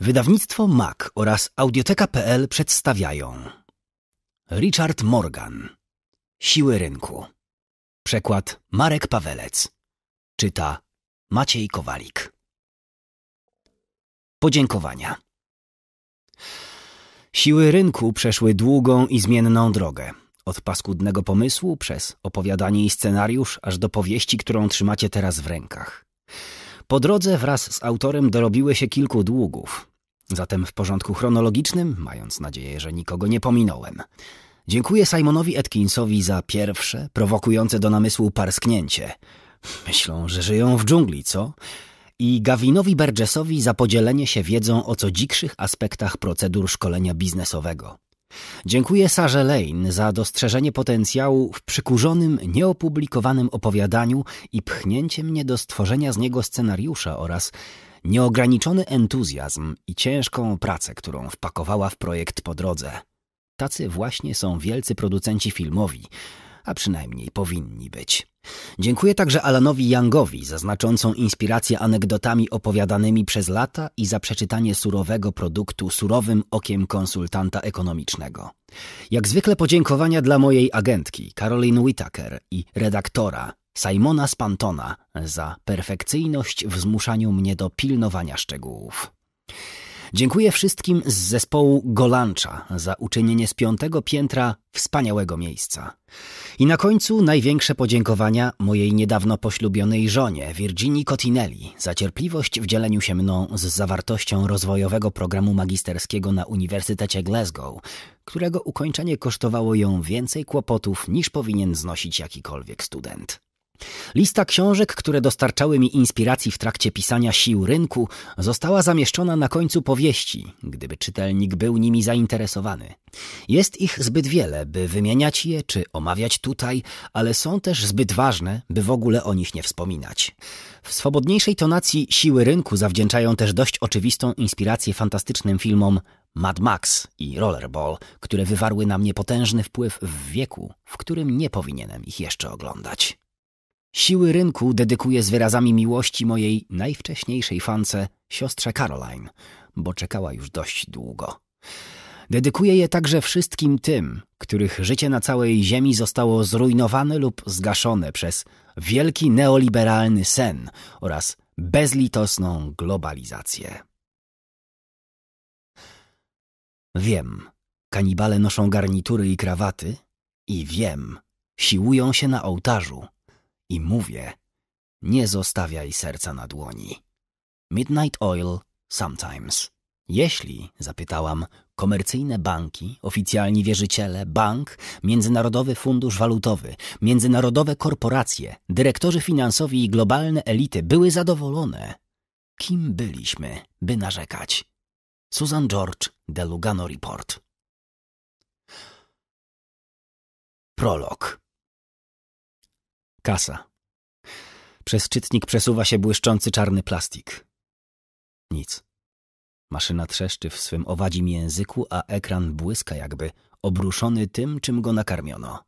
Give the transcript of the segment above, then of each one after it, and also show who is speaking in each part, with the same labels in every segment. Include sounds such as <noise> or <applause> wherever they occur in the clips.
Speaker 1: Wydawnictwo MAC oraz audioteka.pl przedstawiają Richard Morgan Siły rynku Przekład
Speaker 2: Marek Pawelec Czyta Maciej Kowalik Podziękowania Siły rynku przeszły długą
Speaker 1: i zmienną drogę. Od paskudnego pomysłu przez opowiadanie i scenariusz, aż do powieści, którą trzymacie teraz w rękach. Po drodze wraz z autorem dorobiły się kilku długów. Zatem w porządku chronologicznym, mając nadzieję, że nikogo nie pominąłem. Dziękuję Simonowi Atkinsowi za pierwsze, prowokujące do namysłu parsknięcie. Myślą, że żyją w dżungli, co? I Gavinowi Burgessowi za podzielenie się wiedzą o co dzikszych aspektach procedur szkolenia biznesowego. Dziękuję Sarze Lane za dostrzeżenie potencjału w przykurzonym, nieopublikowanym opowiadaniu i pchnięcie mnie do stworzenia z niego scenariusza oraz nieograniczony entuzjazm i ciężką pracę, którą wpakowała w projekt po drodze. Tacy właśnie są wielcy producenci filmowi, a przynajmniej powinni być. Dziękuję także Alanowi Youngowi za znaczącą inspirację anegdotami opowiadanymi przez lata i za przeczytanie surowego produktu surowym okiem konsultanta ekonomicznego. Jak zwykle podziękowania dla mojej agentki Caroline Whittaker i redaktora Simona Spantona za perfekcyjność w zmuszaniu mnie do pilnowania szczegółów. Dziękuję wszystkim z zespołu Golancha za uczynienie z piątego piętra wspaniałego miejsca. I na końcu największe podziękowania mojej niedawno poślubionej żonie, Virginii Cotinelli, za cierpliwość w dzieleniu się mną z zawartością rozwojowego programu magisterskiego na Uniwersytecie Glasgow, którego ukończenie kosztowało ją więcej kłopotów niż powinien znosić jakikolwiek student. Lista książek, które dostarczały mi inspiracji w trakcie pisania sił rynku, została zamieszczona na końcu powieści, gdyby czytelnik był nimi zainteresowany. Jest ich zbyt wiele, by wymieniać je czy omawiać tutaj, ale są też zbyt ważne, by w ogóle o nich nie wspominać. W swobodniejszej tonacji siły rynku zawdzięczają też dość oczywistą inspirację fantastycznym filmom Mad Max i Rollerball, które wywarły na mnie potężny wpływ w wieku, w którym nie powinienem ich jeszcze oglądać. Siły rynku dedykuję z wyrazami miłości mojej najwcześniejszej fance, siostrze Caroline, bo czekała już dość długo. Dedykuję je także wszystkim tym, których życie na całej ziemi zostało zrujnowane lub zgaszone przez wielki neoliberalny sen oraz bezlitosną globalizację. Wiem, kanibale noszą garnitury i krawaty i wiem, siłują się na ołtarzu – i mówię, nie zostawiaj serca na dłoni. Midnight Oil Sometimes. Jeśli, zapytałam, komercyjne banki, oficjalni wierzyciele, bank, Międzynarodowy Fundusz Walutowy, międzynarodowe korporacje, dyrektorzy finansowi i globalne elity były zadowolone, kim byliśmy,
Speaker 2: by narzekać? Susan George, The Lugano Report. Prolog. Kasa. Przez czytnik przesuwa się błyszczący czarny plastik. Nic.
Speaker 1: Maszyna trzeszczy w swym owadzim języku, a ekran błyska jakby, obruszony tym, czym go nakarmiono.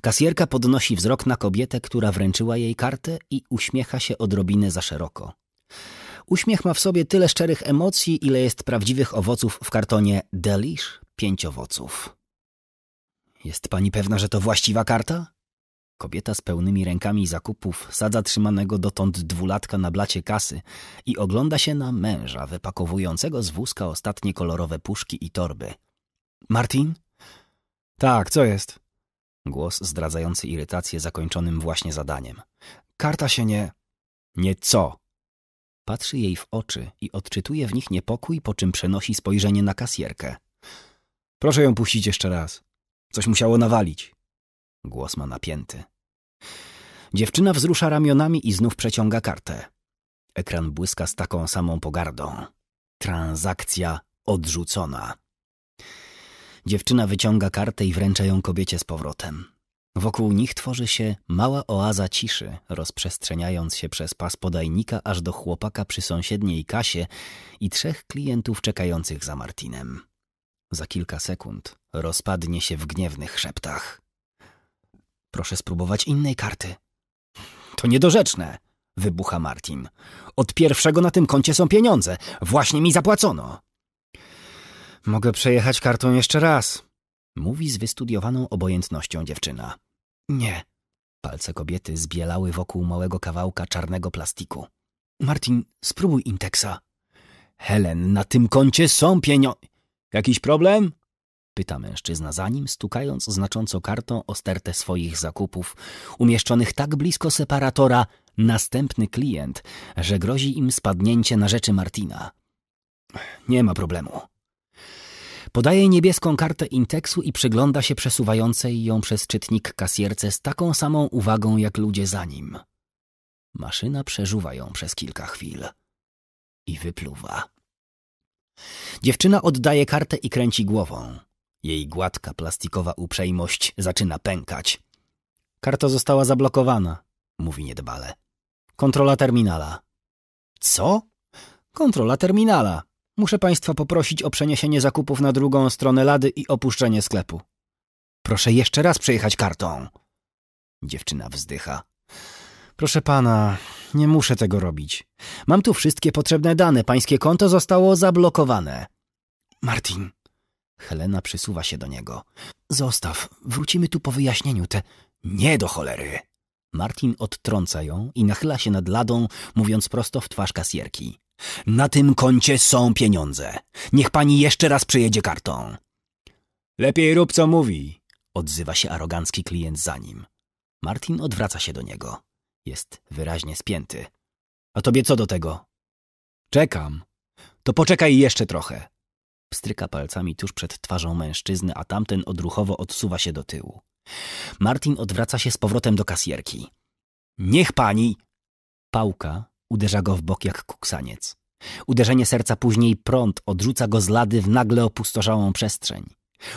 Speaker 1: Kasjerka podnosi wzrok na kobietę, która wręczyła jej kartę i uśmiecha się odrobinę za szeroko. Uśmiech ma w sobie tyle szczerych emocji, ile jest prawdziwych owoców w kartonie Delish owoców. Jest pani pewna, że to właściwa karta? Kobieta z pełnymi rękami zakupów sadza trzymanego dotąd dwulatka na blacie kasy i ogląda się na męża wypakowującego z wózka ostatnie kolorowe puszki i torby. Martin? Tak, co jest? Głos zdradzający irytację zakończonym właśnie zadaniem. Karta się nie. Nie co? Patrzy jej w oczy i odczytuje w nich niepokój, po czym przenosi spojrzenie na kasierkę. Proszę ją puścić jeszcze raz. Coś musiało nawalić. Głos ma napięty. Dziewczyna wzrusza ramionami i znów przeciąga kartę. Ekran błyska z taką samą pogardą. Transakcja odrzucona. Dziewczyna wyciąga kartę i wręcza ją kobiecie z powrotem. Wokół nich tworzy się mała oaza ciszy, rozprzestrzeniając się przez pas podajnika aż do chłopaka przy sąsiedniej kasie i trzech klientów czekających za Martinem. Za kilka sekund rozpadnie się w gniewnych szeptach. Proszę spróbować innej karty. To niedorzeczne, wybucha Martin. Od pierwszego na tym koncie są pieniądze. Właśnie mi zapłacono. Mogę przejechać kartą jeszcze raz, mówi z wystudiowaną obojętnością dziewczyna. Nie. Palce kobiety zbielały wokół małego kawałka czarnego plastiku. Martin, spróbuj Intexa. Helen, na tym koncie są pieniądze. Jakiś problem? pyta mężczyzna za nim, stukając znacząco kartą o stertę swoich zakupów, umieszczonych tak blisko separatora następny klient, że grozi im spadnięcie na rzeczy Martina. Nie ma problemu. Podaje niebieską kartę Intexu i przygląda się przesuwającej ją przez czytnik kasierce z taką samą uwagą jak ludzie za nim. Maszyna przeżuwa ją przez kilka chwil i wypluwa. Dziewczyna oddaje kartę i kręci głową. Jej gładka, plastikowa uprzejmość zaczyna pękać. Karta została zablokowana, mówi niedbale. Kontrola terminala. Co? Kontrola terminala. Muszę państwa poprosić o przeniesienie zakupów na drugą stronę lady i opuszczenie sklepu. Proszę jeszcze raz przejechać kartą. Dziewczyna wzdycha. Proszę pana, nie muszę tego robić. Mam tu wszystkie potrzebne dane. Pańskie konto zostało zablokowane. Martin, Helena przysuwa się do niego. Zostaw, wrócimy tu po wyjaśnieniu te... Nie do cholery! Martin odtrąca ją i nachyla się nad ladą, mówiąc prosto w twarz kasjerki. Na tym koncie są pieniądze. Niech pani jeszcze raz przyjedzie kartą. Lepiej rób, co mówi, odzywa się arogancki klient za nim. Martin odwraca się do niego. Jest wyraźnie spięty. A tobie co do tego? Czekam. To poczekaj jeszcze trochę pstryka palcami tuż przed twarzą mężczyzny, a tamten odruchowo odsuwa się do tyłu. Martin odwraca się z powrotem do kasjerki. Niech pani! Pałka uderza go w bok jak kuksaniec. Uderzenie serca później prąd odrzuca go z lady w nagle opustoszałą przestrzeń.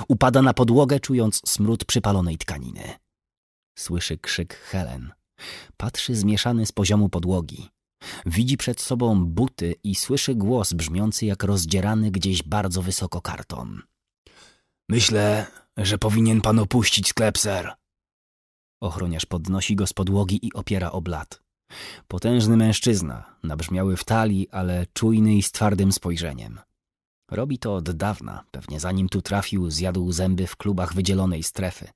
Speaker 1: Upada na podłogę, czując smród przypalonej tkaniny. Słyszy krzyk Helen. Patrzy zmieszany z poziomu podłogi. Widzi przed sobą buty i słyszy głos brzmiący jak rozdzierany gdzieś bardzo wysoko karton. Myślę, że powinien pan opuścić sklep, ser. Ochroniarz podnosi go z podłogi i opiera o blat. Potężny mężczyzna, nabrzmiały w talii, ale czujny i z twardym spojrzeniem. Robi to od dawna, pewnie zanim tu trafił, zjadł zęby w klubach wydzielonej strefy.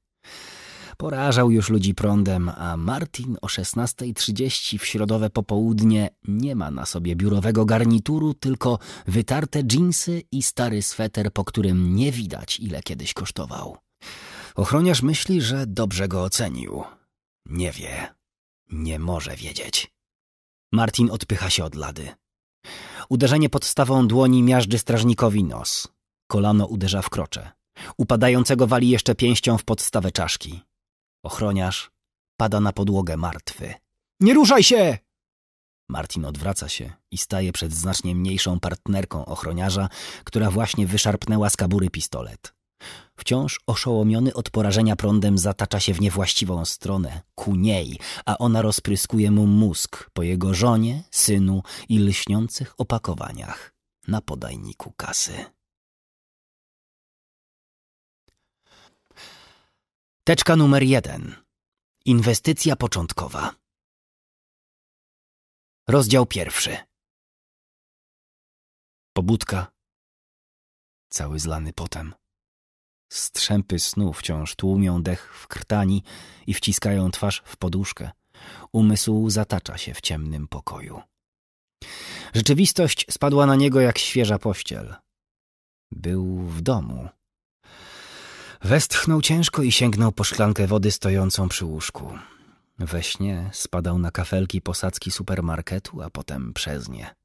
Speaker 1: Porażał już ludzi prądem, a Martin o 16.30 w środowe popołudnie nie ma na sobie biurowego garnituru, tylko wytarte dżinsy i stary sweter, po którym nie widać ile kiedyś kosztował. Ochroniarz myśli, że dobrze go ocenił. Nie wie. Nie może wiedzieć. Martin odpycha się od lady. Uderzenie podstawą dłoni miażdży strażnikowi nos. Kolano uderza w krocze. Upadającego wali jeszcze pięścią w podstawę czaszki. Ochroniarz pada na podłogę martwy. Nie ruszaj się! Martin odwraca się i staje przed znacznie mniejszą partnerką ochroniarza, która właśnie wyszarpnęła z kabury pistolet. Wciąż oszołomiony od porażenia prądem zatacza się w niewłaściwą stronę, ku niej, a ona rozpryskuje mu mózg po jego żonie, synu i lśniących opakowaniach
Speaker 2: na podajniku kasy. Teczka numer jeden. Inwestycja początkowa. Rozdział pierwszy. Pobudka. Cały zlany potem. Strzępy
Speaker 1: snu wciąż tłumią dech w krtani i wciskają twarz w poduszkę. Umysł zatacza się w ciemnym pokoju. Rzeczywistość spadła na niego jak świeża pościel. Był w domu Westchnął ciężko i sięgnął po szklankę wody stojącą przy łóżku. We śnie spadał na kafelki posadzki supermarketu, a potem przez nie.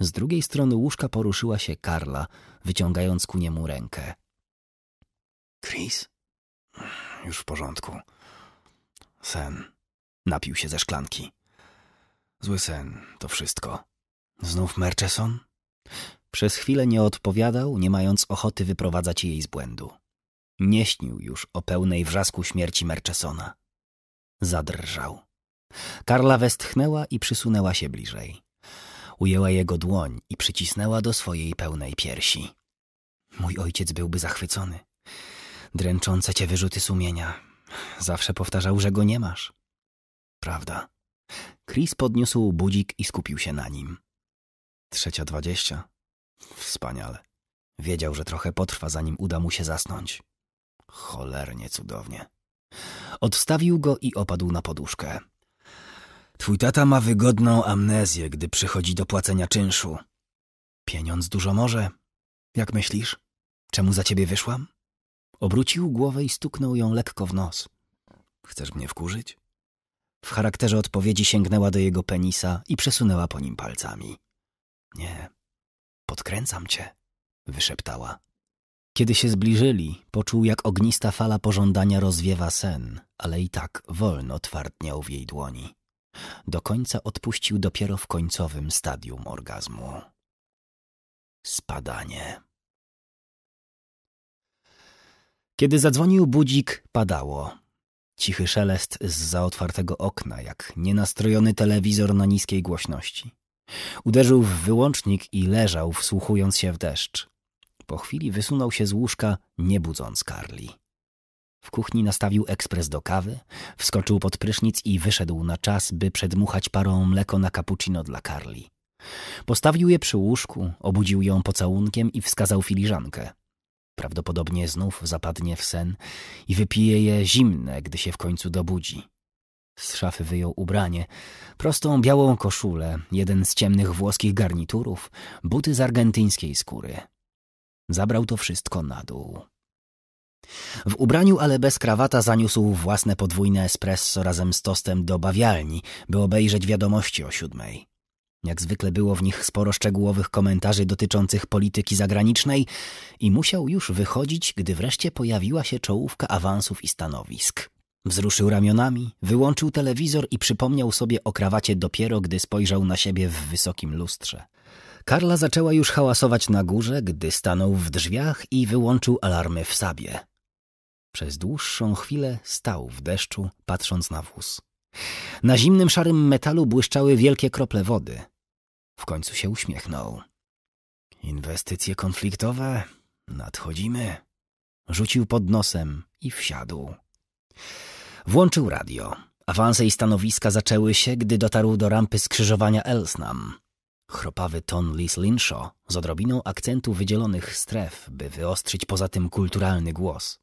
Speaker 1: Z drugiej strony łóżka poruszyła się Karla, wyciągając ku niemu rękę. Chris? Już w porządku. Sen. Napił się ze szklanki. Zły sen, to wszystko. Znów Murchison? Przez chwilę nie odpowiadał, nie mając ochoty wyprowadzać jej z błędu. Nie śnił już o pełnej wrzasku śmierci Merchesona. Zadrżał. Karla westchnęła i przysunęła się bliżej. Ujęła jego dłoń i przycisnęła do swojej pełnej piersi. Mój ojciec byłby zachwycony. Dręczące cię wyrzuty sumienia. Zawsze powtarzał, że go nie masz. Prawda. Chris podniósł budzik i skupił się na nim. Trzecia dwadzieścia. Wspaniale. Wiedział, że trochę potrwa, zanim uda mu się zasnąć. Cholernie cudownie. Odstawił go i opadł na poduszkę. Twój tata ma wygodną amnezję, gdy przychodzi do płacenia czynszu. Pieniądz dużo może. Jak myślisz? Czemu za ciebie wyszłam? Obrócił głowę i stuknął ją lekko w nos. Chcesz mnie wkurzyć? W charakterze odpowiedzi sięgnęła do jego penisa i przesunęła po nim palcami. Nie, podkręcam cię, wyszeptała. Kiedy się zbliżyli, poczuł, jak ognista fala pożądania rozwiewa sen, ale i tak wolno twardniał w jej dłoni.
Speaker 2: Do końca odpuścił dopiero w końcowym stadium orgazmu. Spadanie. Kiedy
Speaker 1: zadzwonił budzik, padało. Cichy szelest z zaotwartego okna, jak nienastrojony telewizor na niskiej głośności. Uderzył w wyłącznik i leżał, wsłuchując się w deszcz. Po chwili wysunął się z łóżka, nie budząc Karli. W kuchni nastawił ekspres do kawy, wskoczył pod prysznic i wyszedł na czas, by przedmuchać parą mleko na cappuccino dla Karli. Postawił je przy łóżku, obudził ją pocałunkiem i wskazał filiżankę. Prawdopodobnie znów zapadnie w sen i wypije je zimne, gdy się w końcu dobudzi. Z szafy wyjął ubranie, prostą białą koszulę, jeden z ciemnych włoskich garniturów, buty z argentyńskiej skóry. Zabrał to wszystko na dół. W ubraniu, ale bez krawata, zaniósł własne podwójne espresso razem z tostem do bawialni, by obejrzeć wiadomości o siódmej. Jak zwykle było w nich sporo szczegółowych komentarzy dotyczących polityki zagranicznej i musiał już wychodzić, gdy wreszcie pojawiła się czołówka awansów i stanowisk. Wzruszył ramionami, wyłączył telewizor i przypomniał sobie o krawacie dopiero, gdy spojrzał na siebie w wysokim lustrze. Karla zaczęła już hałasować na górze, gdy stanął w drzwiach i wyłączył alarmy w sabie. Przez dłuższą chwilę stał w deszczu, patrząc na wóz. Na zimnym szarym metalu błyszczały wielkie krople wody. W końcu się uśmiechnął. Inwestycje konfliktowe? Nadchodzimy. Rzucił pod nosem i wsiadł. Włączył radio. Awanse i stanowiska zaczęły się, gdy dotarł do rampy skrzyżowania Elsnam. Chropawy ton Liz Linshaw z odrobiną akcentu wydzielonych stref, by wyostrzyć poza tym kulturalny głos.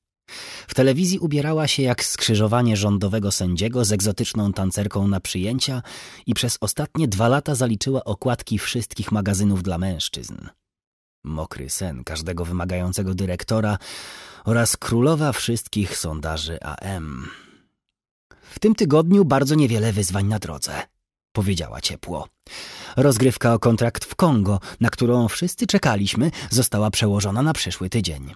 Speaker 1: W telewizji ubierała się jak skrzyżowanie rządowego sędziego z egzotyczną tancerką na przyjęcia i przez ostatnie dwa lata zaliczyła okładki wszystkich magazynów dla mężczyzn. Mokry sen każdego wymagającego dyrektora oraz królowa wszystkich sondaży AM. W tym tygodniu bardzo niewiele wyzwań na drodze powiedziała ciepło. Rozgrywka o kontrakt w Kongo, na którą wszyscy czekaliśmy, została przełożona na przyszły tydzień.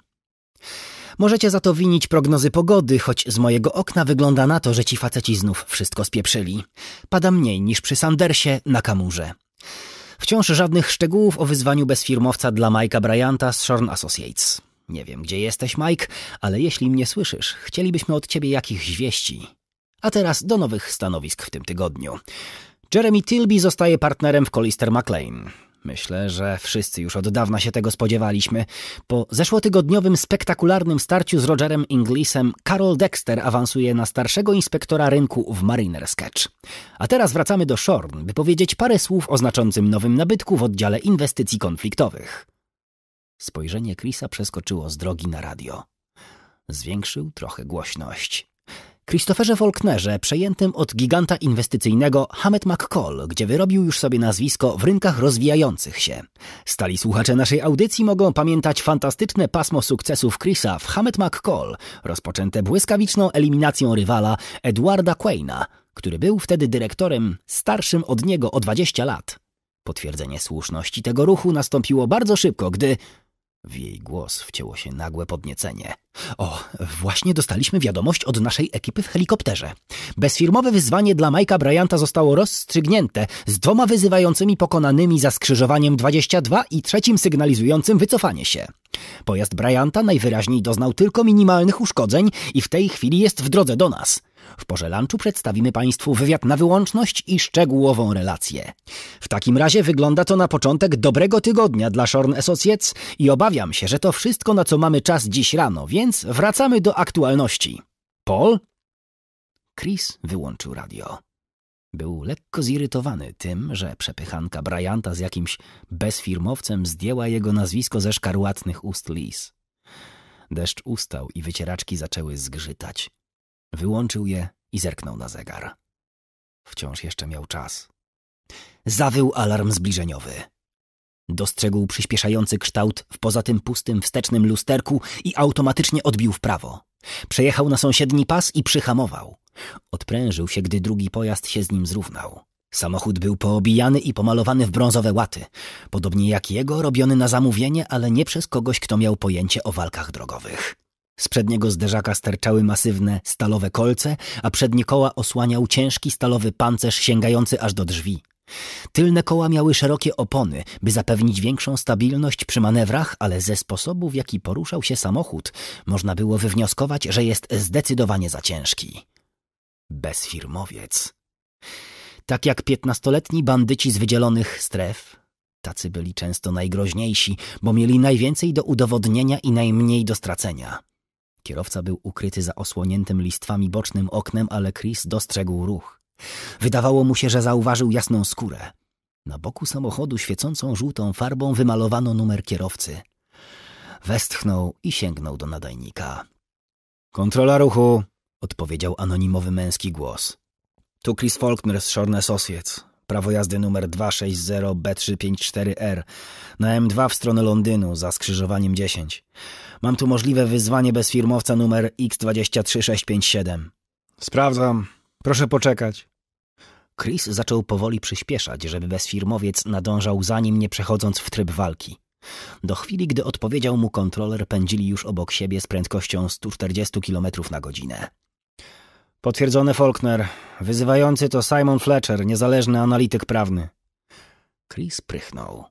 Speaker 1: Możecie za to winić prognozy pogody, choć z mojego okna wygląda na to, że ci faceci znów wszystko spieprzyli. Pada mniej niż przy Sandersie na Kamurze. Wciąż żadnych szczegółów o wyzwaniu bez firmowca dla Mike'a Bryanta z Shorn Associates. Nie wiem, gdzie jesteś, Mike, ale jeśli mnie słyszysz, chcielibyśmy od ciebie jakichś wieści. A teraz do nowych stanowisk w tym tygodniu. Jeremy Tilby zostaje partnerem w Collister McLean. Myślę, że wszyscy już od dawna się tego spodziewaliśmy. Po zeszłotygodniowym spektakularnym starciu z Rogerem Inglisem, Carol Dexter awansuje na starszego inspektora rynku w Mariner Sketch. A teraz wracamy do Shorn, by powiedzieć parę słów o znaczącym nowym nabytku w oddziale inwestycji konfliktowych. Spojrzenie Chrisa przeskoczyło z drogi na radio. Zwiększył trochę głośność. Christopherze Volknerze, przejętym od giganta inwestycyjnego Hamet McCall, gdzie wyrobił już sobie nazwisko w rynkach rozwijających się. Stali słuchacze naszej audycji mogą pamiętać fantastyczne pasmo sukcesów Chrisa w Hamet McCall, rozpoczęte błyskawiczną eliminacją rywala Edwarda Quayna, który był wtedy dyrektorem starszym od niego o 20 lat. Potwierdzenie słuszności tego ruchu nastąpiło bardzo szybko, gdy w jej głos wcięło się nagłe podniecenie. O, właśnie dostaliśmy wiadomość od naszej ekipy w helikopterze. Bezfirmowe wyzwanie dla Majka Bryanta zostało rozstrzygnięte z dwoma wyzywającymi pokonanymi za skrzyżowaniem 22 i trzecim sygnalizującym wycofanie się. Pojazd Bryanta najwyraźniej doznał tylko minimalnych uszkodzeń i w tej chwili jest w drodze do nas. W porze lunchu przedstawimy Państwu wywiad na wyłączność i szczegółową relację. W takim razie wygląda to na początek dobrego tygodnia dla Shorn Associates i obawiam się, że to wszystko, na co mamy czas dziś rano, więc wracamy do aktualności. Paul? Chris wyłączył radio. Był lekko zirytowany tym, że przepychanka Bryanta z jakimś bezfirmowcem zdjęła jego nazwisko ze szkarłatnych ust Lis. Deszcz ustał i wycieraczki zaczęły zgrzytać. Wyłączył je i zerknął na zegar. Wciąż jeszcze miał czas. Zawył alarm zbliżeniowy. Dostrzegł przyspieszający kształt w poza tym pustym wstecznym lusterku i automatycznie odbił w prawo. Przejechał na sąsiedni pas i przyhamował. Odprężył się, gdy drugi pojazd się z nim zrównał. Samochód był poobijany i pomalowany w brązowe łaty, podobnie jak jego, robiony na zamówienie, ale nie przez kogoś, kto miał pojęcie o walkach drogowych. Z przedniego zderzaka sterczały masywne stalowe kolce, a przednie koła osłaniał ciężki stalowy pancerz sięgający aż do drzwi. Tylne koła miały szerokie opony, by zapewnić większą stabilność przy manewrach, ale ze sposobu, w jaki poruszał się samochód, można było wywnioskować, że jest zdecydowanie za ciężki. Bezfirmowiec. Tak jak piętnastoletni bandyci z wydzielonych stref, tacy byli często najgroźniejsi, bo mieli najwięcej do udowodnienia i najmniej do stracenia. Kierowca był ukryty za osłoniętym listwami bocznym oknem, ale Chris dostrzegł ruch. Wydawało mu się, że zauważył jasną skórę. Na boku samochodu świecącą żółtą farbą wymalowano numer kierowcy. Westchnął i sięgnął do nadajnika. Kontrola ruchu, odpowiedział anonimowy męski głos. Tu Chris Faulkner z Szorne Sosiec prawo jazdy numer 260B354R na M2 w stronę Londynu za skrzyżowaniem 10. Mam tu możliwe wyzwanie bez firmowca numer X23657. Sprawdzam. Proszę poczekać. Chris zaczął powoli przyspieszać, żeby bezfirmowiec nadążał za nim, nie przechodząc w tryb walki. Do chwili, gdy odpowiedział mu kontroler, pędzili już obok siebie z prędkością 140 km na godzinę. Potwierdzone Faulkner. Wyzywający to Simon Fletcher, niezależny analityk prawny. Chris prychnął.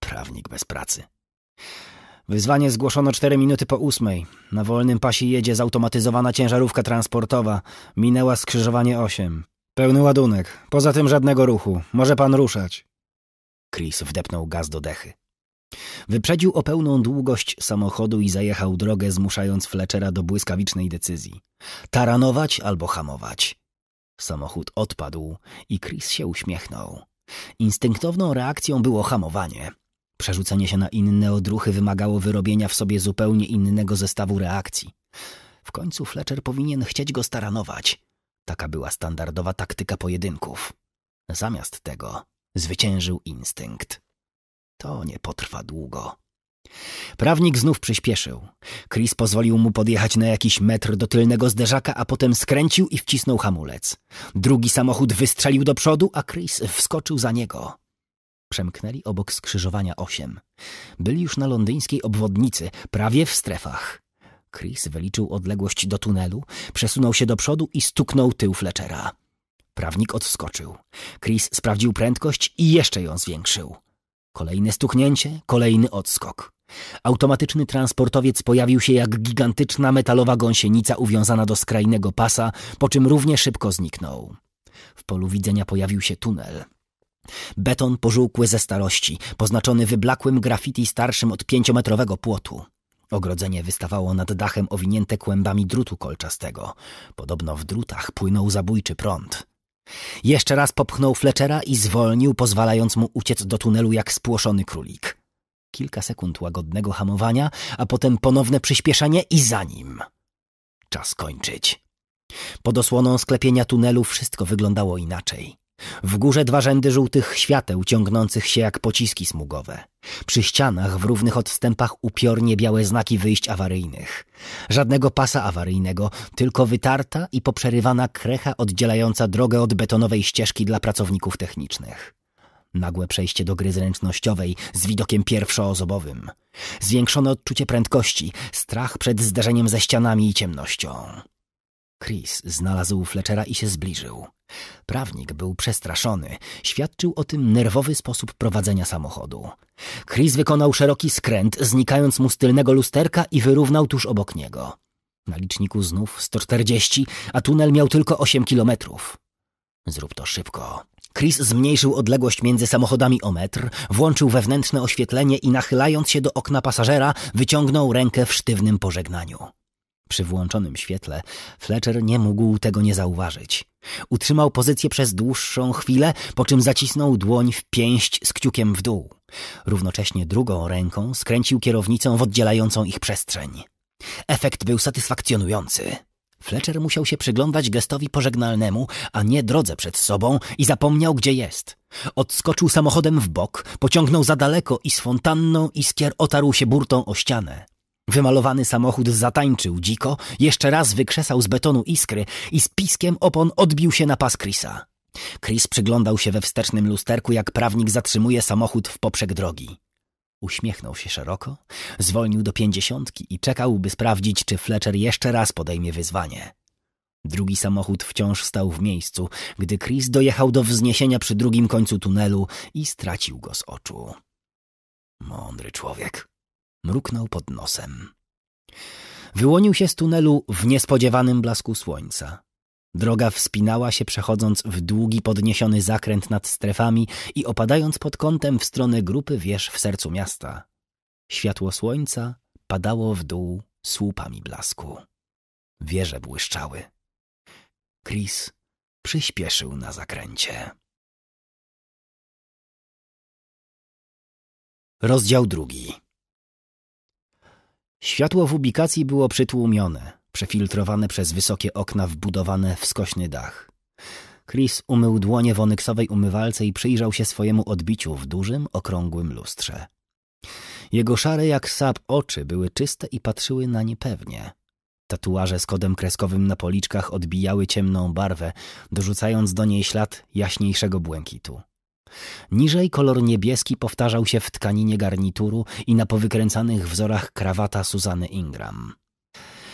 Speaker 1: Prawnik bez pracy. Wyzwanie zgłoszono cztery minuty po ósmej. Na wolnym pasie jedzie zautomatyzowana ciężarówka transportowa. Minęła skrzyżowanie osiem. Pełny ładunek. Poza tym żadnego ruchu. Może pan ruszać. Chris wdepnął gaz do dechy. Wyprzedził o pełną długość samochodu i zajechał drogę, zmuszając Fletchera do błyskawicznej decyzji. Taranować albo hamować. Samochód odpadł i Chris się uśmiechnął. Instynktowną reakcją było hamowanie. Przerzucenie się na inne odruchy wymagało wyrobienia w sobie zupełnie innego zestawu reakcji. W końcu Fletcher powinien chcieć go staranować. Taka była standardowa taktyka pojedynków. Zamiast tego zwyciężył instynkt. To nie potrwa długo. Prawnik znów przyspieszył. Chris pozwolił mu podjechać na jakiś metr do tylnego zderzaka, a potem skręcił i wcisnął hamulec. Drugi samochód wystrzelił do przodu, a Chris wskoczył za niego. Przemknęli obok skrzyżowania osiem. Byli już na londyńskiej obwodnicy, prawie w strefach. Chris wyliczył odległość do tunelu, przesunął się do przodu i stuknął tył Fletchera. Prawnik odskoczył. Chris sprawdził prędkość i jeszcze ją zwiększył. Kolejne stuknięcie, kolejny odskok. Automatyczny transportowiec pojawił się jak gigantyczna metalowa gąsienica uwiązana do skrajnego pasa, po czym równie szybko zniknął. W polu widzenia pojawił się tunel. Beton pożółkły ze starości, poznaczony wyblakłym graffiti starszym od pięciometrowego płotu. Ogrodzenie wystawało nad dachem owinięte kłębami drutu kolczastego. Podobno w drutach płynął zabójczy prąd. Jeszcze raz popchnął Fletchera i zwolnił, pozwalając mu uciec do tunelu jak spłoszony królik. Kilka sekund łagodnego hamowania, a potem ponowne przyspieszenie i za nim. Czas kończyć. Pod osłoną sklepienia tunelu wszystko wyglądało inaczej. W górze dwa rzędy żółtych świateł ciągnących się jak pociski smugowe. Przy ścianach w równych odstępach upiornie białe znaki wyjść awaryjnych. Żadnego pasa awaryjnego, tylko wytarta i poprzerywana krecha oddzielająca drogę od betonowej ścieżki dla pracowników technicznych. Nagłe przejście do gry zręcznościowej z widokiem pierwszoosobowym. Zwiększone odczucie prędkości, strach przed zderzeniem ze ścianami i ciemnością. Chris znalazł Fletchera i się zbliżył. Prawnik był przestraszony. Świadczył o tym nerwowy sposób prowadzenia samochodu. Chris wykonał szeroki skręt, znikając mu z tylnego lusterka i wyrównał tuż obok niego. Na liczniku znów 140, a tunel miał tylko 8 kilometrów. Zrób to szybko. Chris zmniejszył odległość między samochodami o metr, włączył wewnętrzne oświetlenie i nachylając się do okna pasażera, wyciągnął rękę w sztywnym pożegnaniu. Przy włączonym świetle Fletcher nie mógł tego nie zauważyć. Utrzymał pozycję przez dłuższą chwilę, po czym zacisnął dłoń w pięść z kciukiem w dół. Równocześnie drugą ręką skręcił kierownicą w oddzielającą ich przestrzeń. Efekt był satysfakcjonujący. Fletcher musiał się przyglądać gestowi pożegnalnemu, a nie drodze przed sobą i zapomniał, gdzie jest. Odskoczył samochodem w bok, pociągnął za daleko i z fontanną iskier otarł się burtą o ścianę. Wymalowany samochód zatańczył dziko, jeszcze raz wykrzesał z betonu iskry i z piskiem opon odbił się na pas Krisa. Chris przyglądał się we wstecznym lusterku, jak prawnik zatrzymuje samochód w poprzek drogi. Uśmiechnął się szeroko, zwolnił do pięćdziesiątki i czekał, by sprawdzić, czy Fletcher jeszcze raz podejmie wyzwanie. Drugi samochód wciąż stał w miejscu, gdy Chris dojechał do wzniesienia przy drugim końcu tunelu i stracił go z oczu. Mądry człowiek, mruknął pod nosem. Wyłonił się z tunelu w niespodziewanym blasku słońca. Droga wspinała się przechodząc w długi podniesiony zakręt nad strefami i opadając pod kątem w stronę grupy wież w sercu miasta. Światło słońca padało w dół słupami blasku.
Speaker 2: Wieże błyszczały. Chris przyspieszył na zakręcie. Rozdział drugi. Światło w ubikacji było przytłumione, przefiltrowane
Speaker 1: przez wysokie okna wbudowane w skośny dach. Chris umył dłonie w onyksowej umywalce i przyjrzał się swojemu odbiciu w dużym, okrągłym lustrze. Jego szare jak sap oczy były czyste i patrzyły na niepewnie. Tatuaże z kodem kreskowym na policzkach odbijały ciemną barwę, dorzucając do niej ślad jaśniejszego błękitu. Niżej kolor niebieski powtarzał się w tkaninie garnituru i na powykręcanych wzorach krawata Suzanny Ingram.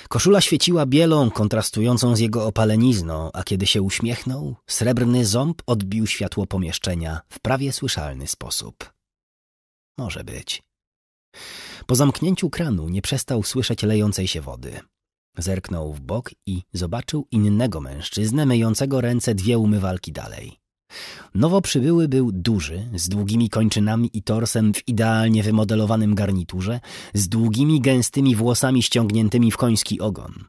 Speaker 1: Koszula świeciła bielą, kontrastującą z jego opalenizną, a kiedy się uśmiechnął, srebrny ząb odbił światło pomieszczenia w prawie słyszalny sposób. Może być. Po zamknięciu kranu nie przestał słyszeć lejącej się wody. Zerknął w bok i zobaczył innego mężczyznę myjącego ręce dwie umywalki dalej. Nowo przybyły był duży, z długimi kończynami i torsem w idealnie wymodelowanym garniturze, z długimi, gęstymi włosami ściągniętymi w koński ogon.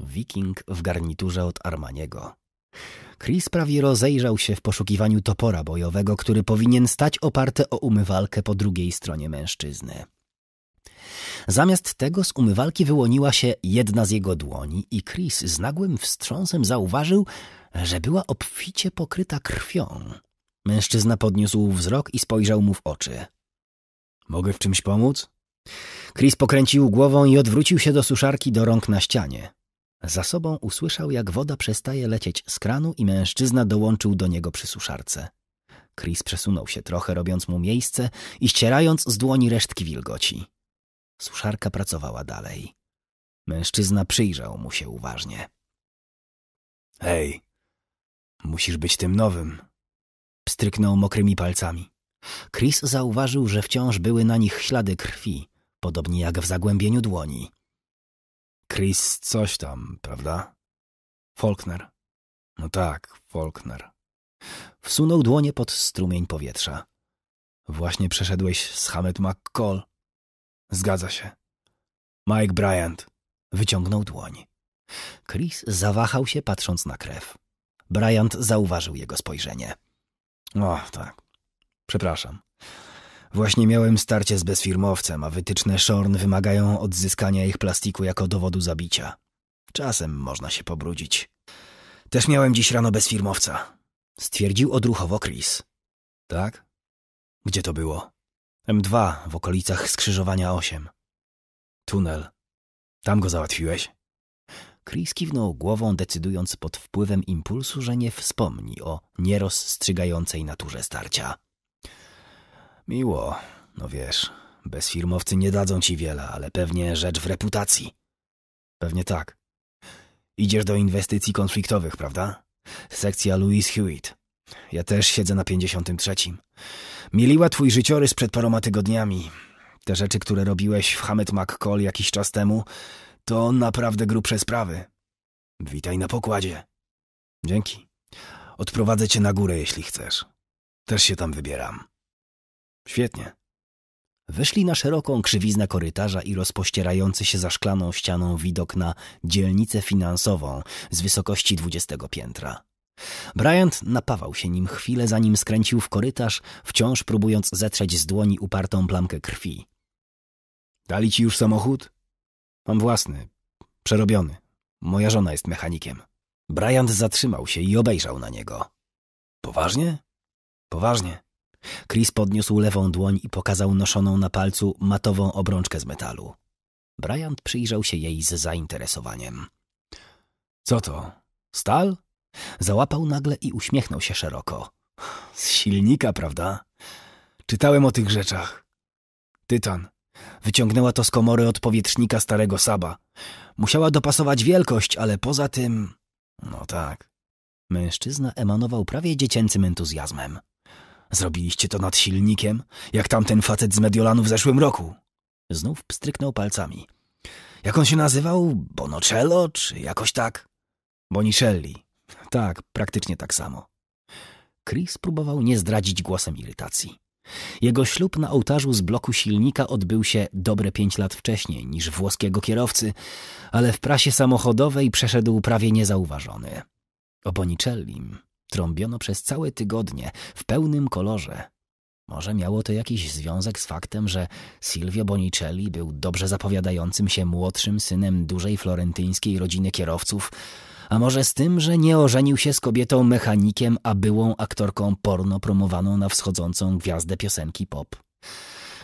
Speaker 1: Wiking w garniturze od Armaniego. Chris prawie rozejrzał się w poszukiwaniu topora bojowego, który powinien stać oparte o umywalkę po drugiej stronie mężczyzny. Zamiast tego z umywalki wyłoniła się jedna z jego dłoni i Chris z nagłym wstrząsem zauważył, że była obficie pokryta krwią. Mężczyzna podniósł wzrok i spojrzał mu w oczy. Mogę w czymś pomóc? Chris pokręcił głową i odwrócił się do suszarki do rąk na ścianie. Za sobą usłyszał, jak woda przestaje lecieć z kranu i mężczyzna dołączył do niego przy suszarce. Chris przesunął się trochę, robiąc mu miejsce i ścierając z dłoni resztki wilgoci. Suszarka pracowała dalej. Mężczyzna przyjrzał mu się uważnie. Hej, Musisz być tym nowym. Pstryknął mokrymi palcami. Chris zauważył, że wciąż były na nich ślady krwi, podobnie jak w zagłębieniu dłoni. Chris coś tam, prawda? Faulkner. No tak, Faulkner. Wsunął dłonie pod strumień powietrza. Właśnie przeszedłeś z Hamet McCall. Zgadza się. Mike Bryant. Wyciągnął dłoń. Chris zawahał się, patrząc na krew. Bryant zauważył jego spojrzenie. O, tak. Przepraszam. Właśnie miałem starcie z bezfirmowcem, a wytyczne Shorn wymagają odzyskania ich plastiku jako dowodu zabicia. Czasem można się pobrudzić. Też miałem dziś rano bezfirmowca. Stwierdził odruchowo
Speaker 2: Chris. Tak? Gdzie to było? M2, w okolicach skrzyżowania 8. Tunel. Tam go załatwiłeś?
Speaker 1: Chris kiwnął głową, decydując pod wpływem impulsu, że nie wspomni o nierozstrzygającej naturze starcia. Miło, no wiesz, bez firmowcy nie dadzą ci wiele, ale pewnie rzecz w reputacji. Pewnie tak. Idziesz do inwestycji konfliktowych, prawda? Sekcja Louis Hewitt. Ja też siedzę na 53. Mieliła twój życiorys przed paroma tygodniami. Te rzeczy, które robiłeś w Hamet McCall jakiś czas temu, to naprawdę grubsze sprawy. Witaj na pokładzie. Dzięki. Odprowadzę cię na górę, jeśli chcesz. Też się tam wybieram. Świetnie. Wyszli na szeroką krzywiznę korytarza i rozpościerający się za szklaną ścianą widok na dzielnicę finansową z wysokości dwudziestego piętra. Bryant napawał się nim chwilę, zanim skręcił w korytarz, wciąż próbując zetrzeć z dłoni upartą plamkę krwi. Dali ci już samochód? Mam własny, przerobiony. Moja żona jest mechanikiem. Bryant zatrzymał się i obejrzał na niego. Poważnie? Poważnie. Chris podniósł lewą dłoń i pokazał noszoną na palcu matową obrączkę z metalu. Bryant przyjrzał się jej z zainteresowaniem. Co to? Stal? Załapał nagle i uśmiechnął się szeroko. Z silnika, prawda? Czytałem o tych rzeczach. Tytan. Wyciągnęła to z komory od powietrznika starego Saba. Musiała dopasować wielkość, ale poza tym... No tak. Mężczyzna emanował prawie dziecięcym entuzjazmem. Zrobiliście to nad silnikiem, jak tamten facet z Mediolanu w zeszłym roku. Znów pstryknął palcami. Jak on się nazywał? Bonocello, czy jakoś tak? Bonicelli. Tak, praktycznie tak samo. Chris próbował nie zdradzić głosem irytacji. Jego ślub na ołtarzu z bloku silnika odbył się dobre pięć lat wcześniej niż włoskiego kierowcy, ale w prasie samochodowej przeszedł prawie niezauważony. O Bonicellim trąbiono przez całe tygodnie w pełnym kolorze. Może miało to jakiś związek z faktem, że Silvio Bonicelli był dobrze zapowiadającym się młodszym synem dużej florentyńskiej rodziny kierowców, a może z tym, że nie ożenił się z kobietą mechanikiem, a byłą aktorką porno promowaną na wschodzącą gwiazdę piosenki pop?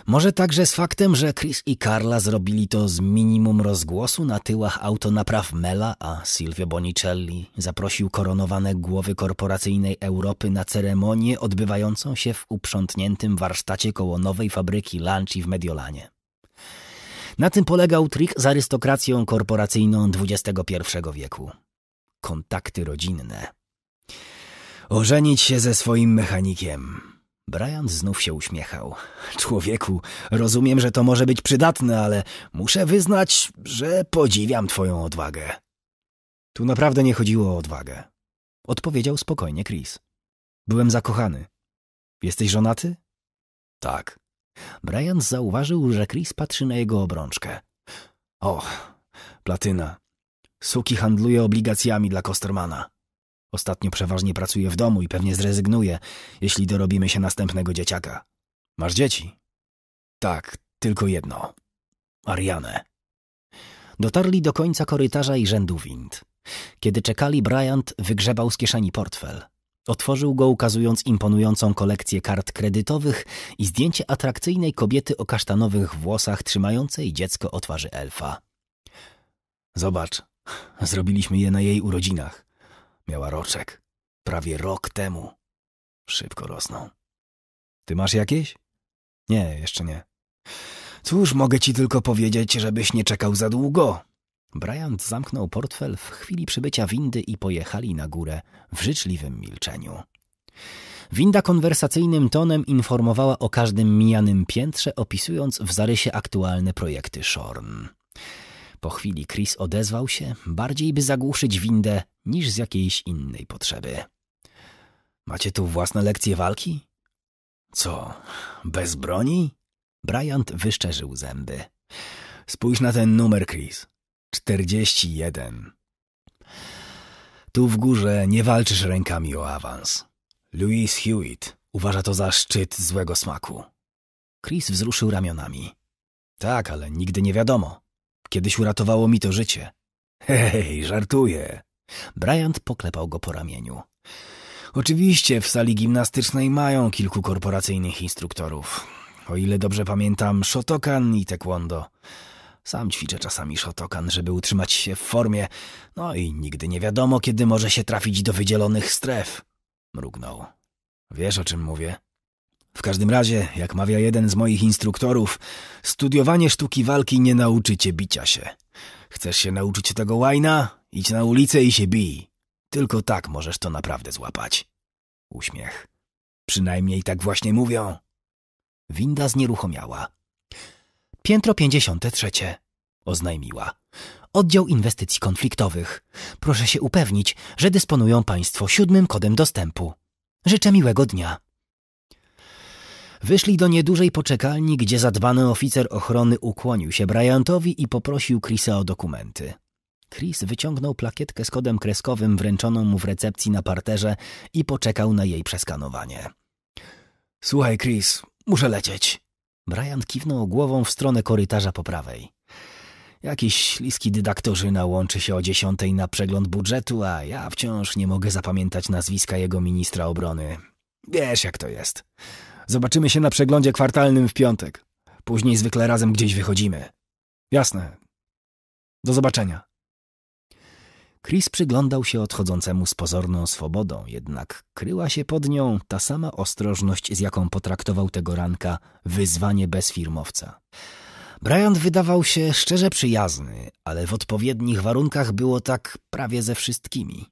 Speaker 1: Może także z faktem, że Chris i Carla zrobili to z minimum rozgłosu na tyłach autonapraw Mela, a Silvio Bonicelli zaprosił koronowane głowy korporacyjnej Europy na ceremonię odbywającą się w uprzątniętym warsztacie koło nowej fabryki Lanci w Mediolanie. Na tym polegał trik z arystokracją korporacyjną XXI wieku kontakty rodzinne. Ożenić się ze swoim mechanikiem. Brian znów się uśmiechał. Człowieku, rozumiem, że to może być przydatne, ale muszę wyznać, że podziwiam twoją odwagę. Tu naprawdę nie chodziło o odwagę. Odpowiedział spokojnie Chris. Byłem zakochany. Jesteś żonaty? Tak. Brian zauważył, że Chris patrzy na jego obrączkę. O, platyna. Suki handluje obligacjami dla Kostermana. Ostatnio przeważnie pracuje w domu i pewnie zrezygnuje, jeśli dorobimy się następnego dzieciaka. Masz dzieci? Tak, tylko jedno. Ariane. Dotarli do końca korytarza i rzędu wind. Kiedy czekali, Bryant wygrzebał z kieszeni portfel. Otworzył go, ukazując imponującą kolekcję kart kredytowych i zdjęcie atrakcyjnej kobiety o kasztanowych włosach trzymającej dziecko o twarzy elfa. Zobacz, Zrobiliśmy je na jej urodzinach. Miała roczek. Prawie rok temu. Szybko rosną. Ty masz jakieś? Nie, jeszcze nie. Cóż, mogę ci tylko powiedzieć, żebyś nie czekał za długo. Bryant zamknął portfel w chwili przybycia windy i pojechali na górę w życzliwym milczeniu. Winda konwersacyjnym tonem informowała o każdym mijanym piętrze, opisując w zarysie aktualne projekty Shorn. Po chwili Chris odezwał się, bardziej by zagłuszyć windę niż z jakiejś innej potrzeby. Macie tu własne lekcje walki? Co, bez broni? Bryant wyszczerzył zęby. Spójrz na ten numer, Chris. 41. Tu w górze nie walczysz rękami o awans. Louis Hewitt uważa to za szczyt złego smaku. Chris wzruszył ramionami. Tak, ale nigdy nie wiadomo. Kiedyś uratowało mi to życie.
Speaker 2: Hej,
Speaker 1: żartuję. Bryant poklepał go po ramieniu. Oczywiście w sali gimnastycznej mają kilku korporacyjnych instruktorów. O ile dobrze pamiętam, Shotokan i Taekwondo. Sam ćwiczę czasami Shotokan, żeby utrzymać się w formie. No i nigdy nie wiadomo, kiedy może się trafić do wydzielonych stref. Mrugnął. Wiesz, o czym mówię? W każdym razie, jak mawia jeden z moich instruktorów, studiowanie sztuki walki nie nauczy cię bicia się. Chcesz się nauczyć tego łajna? Idź na ulicę i się bij. Tylko tak możesz to naprawdę złapać. Uśmiech. Przynajmniej tak właśnie mówią. Winda znieruchomiała. Piętro pięćdziesiąte trzecie, oznajmiła. Oddział Inwestycji Konfliktowych. Proszę się upewnić, że dysponują Państwo siódmym kodem dostępu. Życzę miłego dnia. Wyszli do niedużej poczekalni, gdzie zadbany oficer ochrony ukłonił się Bryantowi i poprosił Chrisa o dokumenty. Chris wyciągnął plakietkę z kodem kreskowym wręczoną mu w recepcji na parterze i poczekał na jej przeskanowanie. Słuchaj, Chris, muszę lecieć. Bryant kiwnął głową w stronę korytarza po prawej. Jakiś śliski dydaktorzyna łączy się o dziesiątej na przegląd budżetu, a ja wciąż nie mogę zapamiętać nazwiska jego ministra obrony. Wiesz, jak to jest. Zobaczymy się na przeglądzie kwartalnym w piątek. Później zwykle razem gdzieś wychodzimy. Jasne. Do zobaczenia. Chris przyglądał się odchodzącemu z pozorną swobodą, jednak kryła się pod nią ta sama ostrożność, z jaką potraktował tego ranka wyzwanie bez firmowca. Bryant wydawał się szczerze przyjazny, ale w odpowiednich warunkach było tak prawie ze wszystkimi.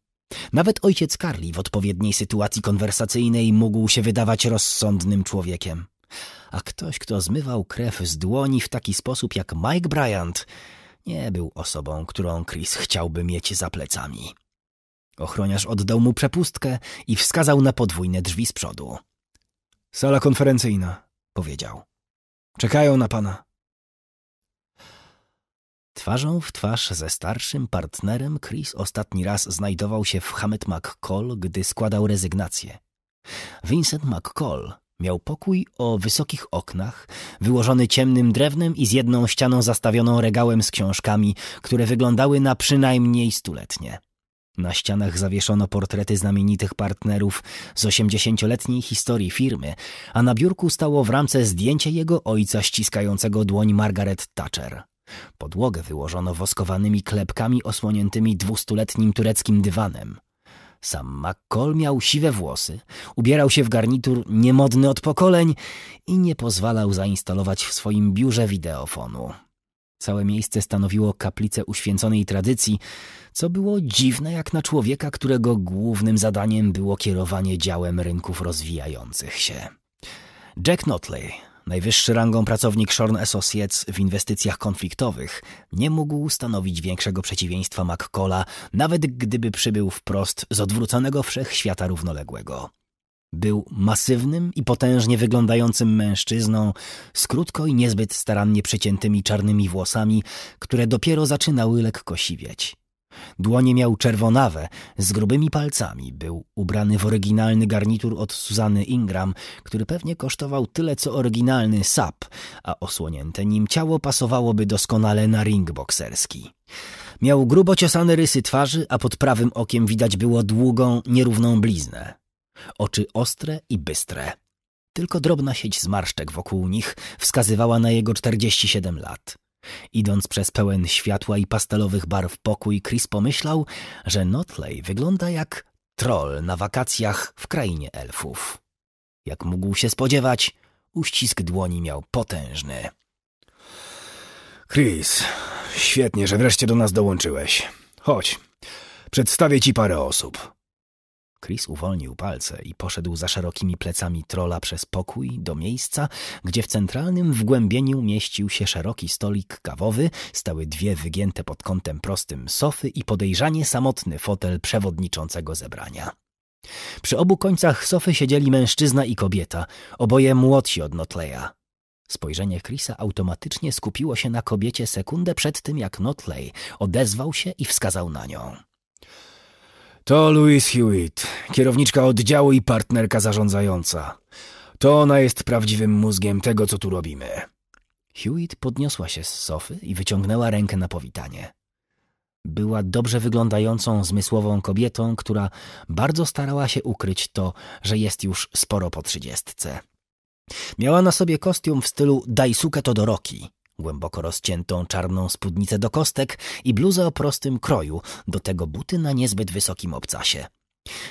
Speaker 1: Nawet ojciec Karli w odpowiedniej sytuacji konwersacyjnej mógł się wydawać rozsądnym człowiekiem. A ktoś, kto zmywał krew z dłoni w taki sposób jak Mike Bryant, nie był osobą, którą Chris chciałby mieć za plecami. Ochroniarz oddał mu przepustkę i wskazał na podwójne drzwi z przodu. Sala konferencyjna, powiedział. Czekają na pana. Twarzą w twarz ze starszym partnerem Chris ostatni raz znajdował się w Hamet McCall, gdy składał rezygnację. Vincent McCall miał pokój o wysokich oknach, wyłożony ciemnym drewnem i z jedną ścianą zastawioną regałem z książkami, które wyglądały na przynajmniej stuletnie. Na ścianach zawieszono portrety znamienitych partnerów z osiemdziesięcioletniej historii firmy, a na biurku stało w ramce zdjęcie jego ojca ściskającego dłoń Margaret Thatcher. Podłogę wyłożono woskowanymi klepkami osłoniętymi dwustuletnim tureckim dywanem. Sam McCall miał siwe włosy, ubierał się w garnitur niemodny od pokoleń i nie pozwalał zainstalować w swoim biurze wideofonu. Całe miejsce stanowiło kaplicę uświęconej tradycji, co było dziwne jak na człowieka, którego głównym zadaniem było kierowanie działem rynków rozwijających się. Jack Notley, najwyższy rangą pracownik Shorn Associates w inwestycjach konfliktowych, nie mógł stanowić większego przeciwieństwa McColla, nawet gdyby przybył wprost z odwróconego wszechświata równoległego. Był masywnym i potężnie wyglądającym mężczyzną z krótko i niezbyt starannie przyciętymi czarnymi włosami, które dopiero zaczynały lekko siwieć. Dłonie miał czerwonawe, z grubymi palcami. Był ubrany w oryginalny garnitur od Suzanny Ingram, który pewnie kosztował tyle co oryginalny sap, a osłonięte nim ciało pasowałoby doskonale na ring bokserski. Miał grubo ciosane rysy twarzy, a pod prawym okiem widać było długą, nierówną bliznę. Oczy ostre i bystre. Tylko drobna sieć zmarszczek wokół nich wskazywała na jego 47 lat. Idąc przez pełen światła i pastelowych barw pokój, Chris pomyślał, że Notley wygląda jak troll na wakacjach w krainie elfów. Jak mógł się spodziewać, uścisk dłoni miał potężny. Chris, świetnie, że wreszcie do nas dołączyłeś. Chodź, przedstawię ci parę osób. Chris uwolnił palce i poszedł za szerokimi plecami trola przez pokój do miejsca, gdzie w centralnym wgłębieniu mieścił się szeroki stolik kawowy, stały dwie wygięte pod kątem prostym sofy i podejrzanie samotny fotel przewodniczącego zebrania. Przy obu końcach sofy siedzieli mężczyzna i kobieta, oboje młodsi od Notleya. Spojrzenie Chrisa automatycznie skupiło się na kobiecie sekundę przed tym, jak Notley odezwał się i wskazał na nią. To Louise Hewitt, kierowniczka oddziału i partnerka zarządzająca. To ona jest prawdziwym mózgiem tego, co tu robimy. Hewitt podniosła się z sofy i wyciągnęła rękę na powitanie. Była dobrze wyglądającą, zmysłową kobietą, która bardzo starała się ukryć to, że jest już sporo po trzydziestce. Miała na sobie kostium w stylu Daisuke Todoroki, głęboko rozciętą czarną spódnicę do kostek i bluzę o prostym kroju, do tego buty na niezbyt wysokim obcasie.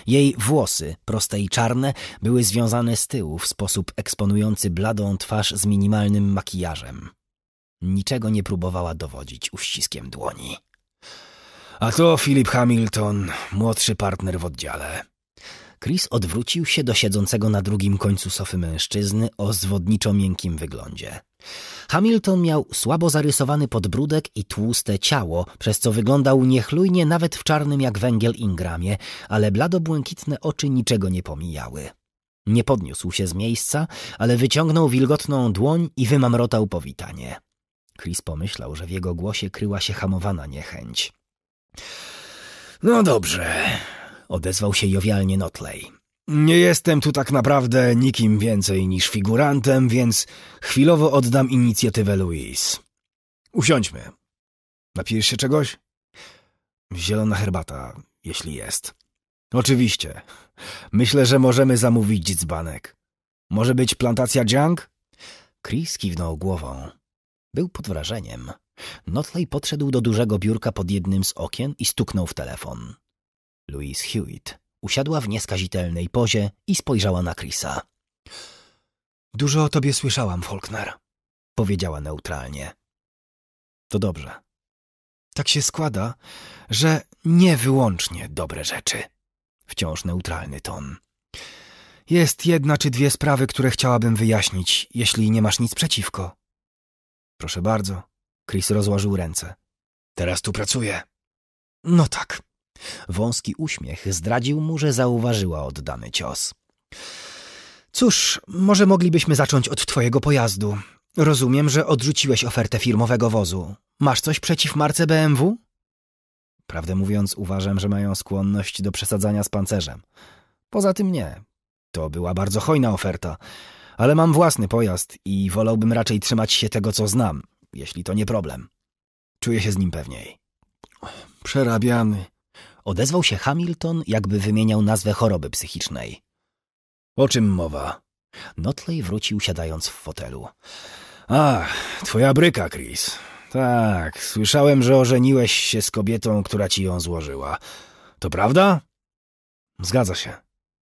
Speaker 1: Jej włosy, proste i czarne, były związane z tyłu w sposób eksponujący bladą twarz z minimalnym makijażem. Niczego nie próbowała dowodzić uściskiem dłoni. A to Philip Hamilton, młodszy partner w oddziale. Chris odwrócił się do siedzącego na drugim końcu sofy mężczyzny o zwodniczo miękkim wyglądzie. Hamilton miał słabo zarysowany podbródek i tłuste ciało, przez co wyglądał niechlujnie nawet w czarnym jak węgiel ingramie, ale blado-błękitne oczy niczego nie pomijały. Nie podniósł się z miejsca, ale wyciągnął wilgotną dłoń i wymamrotał powitanie. Chris pomyślał, że w jego głosie kryła się hamowana niechęć. No dobrze, odezwał się jowialnie Notley. Nie jestem tu tak naprawdę nikim więcej niż figurantem, więc chwilowo oddam inicjatywę Louise. Usiądźmy. Napijesz się czegoś? Zielona herbata, jeśli jest. Oczywiście. Myślę, że możemy zamówić dzbanek. Może być plantacja dziang? Chris kiwnął głową. Był pod wrażeniem. Notley podszedł do dużego biurka pod jednym z okien i stuknął w telefon. Louise Hewitt usiadła w nieskazitelnej pozie i spojrzała na Chrisa. Dużo o tobie słyszałam, Faulkner, powiedziała neutralnie. To dobrze. Tak się składa, że nie wyłącznie dobre rzeczy. Wciąż neutralny ton. Jest jedna czy dwie sprawy, które chciałabym wyjaśnić, jeśli nie masz nic przeciwko. Proszę bardzo. Chris rozłożył ręce. Teraz tu pracuję. No tak, Wąski uśmiech zdradził mu, że zauważyła oddany cios. Cóż, może moglibyśmy zacząć od twojego pojazdu. Rozumiem, że odrzuciłeś ofertę firmowego wozu. Masz coś przeciw marce BMW? Prawdę mówiąc, uważam, że mają skłonność do przesadzania z pancerzem. Poza tym nie. To była bardzo hojna oferta, ale mam własny pojazd i wolałbym raczej trzymać się tego, co znam, jeśli to nie problem. Czuję się z nim pewniej. Przerabiany odezwał się Hamilton, jakby wymieniał nazwę choroby psychicznej. O czym mowa? Notley wrócił siadając w fotelu. Ach, twoja bryka, Chris. Tak, słyszałem, że ożeniłeś się z kobietą, która ci ją złożyła. To prawda? Zgadza się.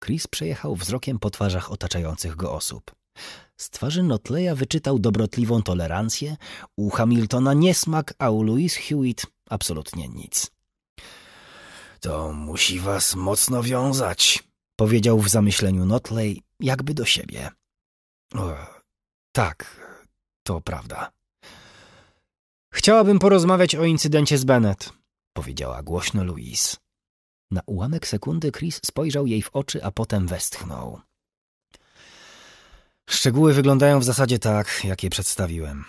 Speaker 1: Chris przejechał wzrokiem po twarzach otaczających go osób. Z twarzy Notleya wyczytał dobrotliwą tolerancję, u Hamiltona niesmak, a u Louise Hewitt absolutnie nic. To musi was mocno wiązać, powiedział w zamyśleniu Notley, jakby do siebie. tak, to prawda. Chciałabym porozmawiać o incydencie z Bennett, powiedziała głośno Louise. Na ułamek sekundy Chris spojrzał jej w oczy, a potem westchnął. Szczegóły wyglądają w zasadzie tak, jak je przedstawiłem.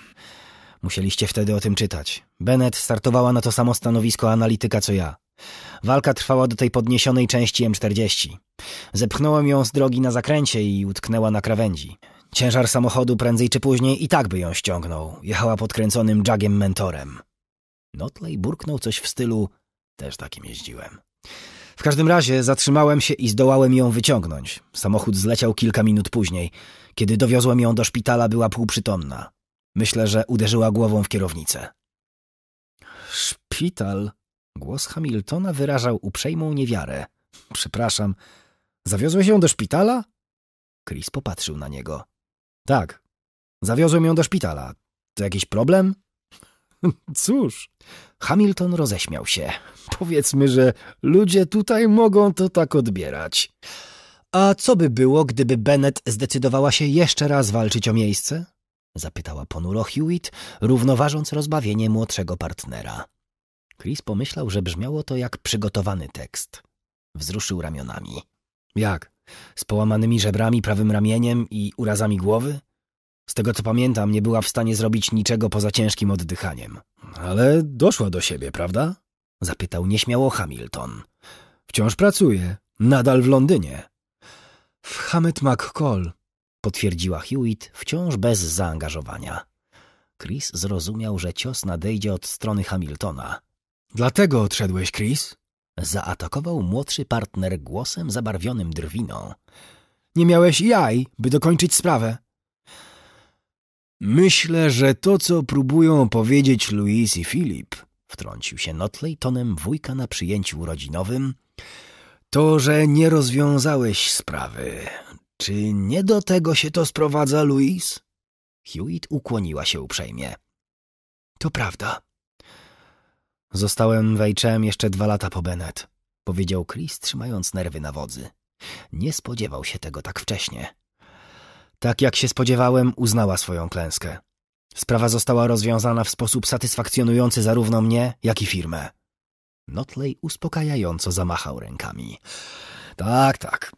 Speaker 1: Musieliście wtedy o tym czytać. Bennett startowała na to samo stanowisko analityka co ja. Walka trwała do tej podniesionej części M40. Zepchnąłem ją z drogi na zakręcie i utknęła na krawędzi. Ciężar samochodu prędzej czy później i tak by ją ściągnął. Jechała podkręconym jagiem mentorem. Notley burknął coś w stylu też takim jeździłem. W każdym razie zatrzymałem się i zdołałem ją wyciągnąć. Samochód zleciał kilka minut później. Kiedy dowiozłem ją do szpitala, była półprzytomna. Myślę, że uderzyła głową w kierownicę. Szpital? Głos Hamiltona wyrażał uprzejmą niewiarę. Przepraszam, zawiozłeś ją do szpitala? Chris popatrzył na niego. Tak, zawiozłem ją do szpitala. To jakiś problem? Cóż, Hamilton roześmiał się. Powiedzmy, że ludzie tutaj mogą to tak odbierać. A co by było, gdyby Bennett zdecydowała się jeszcze raz walczyć o miejsce? Zapytała ponuro Hewitt, równoważąc rozbawienie młodszego partnera. Chris pomyślał, że brzmiało to jak przygotowany tekst. Wzruszył ramionami. Jak? Z połamanymi żebrami, prawym ramieniem i urazami głowy? Z tego co pamiętam, nie była w stanie zrobić niczego poza ciężkim oddychaniem. Ale doszła do siebie, prawda? Zapytał nieśmiało Hamilton. Wciąż pracuje. Nadal w Londynie. W Hamet McCall, potwierdziła Hewitt, wciąż bez zaangażowania. Chris zrozumiał, że cios nadejdzie od strony Hamiltona. Dlatego odszedłeś, Chris? Zaatakował młodszy partner głosem zabarwionym drwiną. Nie miałeś jaj, by dokończyć sprawę. Myślę, że to, co próbują powiedzieć Louis i Filip, wtrącił się Notley tonem wujka na przyjęciu urodzinowym, to, że nie rozwiązałeś sprawy. Czy nie do tego się to sprowadza, Louis? Hewitt ukłoniła się uprzejmie. To prawda, Zostałem wejczem jeszcze dwa lata po Bennett, powiedział Chris, trzymając nerwy na wodzy. Nie spodziewał się tego tak wcześnie. Tak jak się spodziewałem, uznała swoją klęskę. Sprawa została rozwiązana w sposób satysfakcjonujący zarówno mnie, jak i firmę. Notley uspokajająco zamachał rękami. Tak, tak.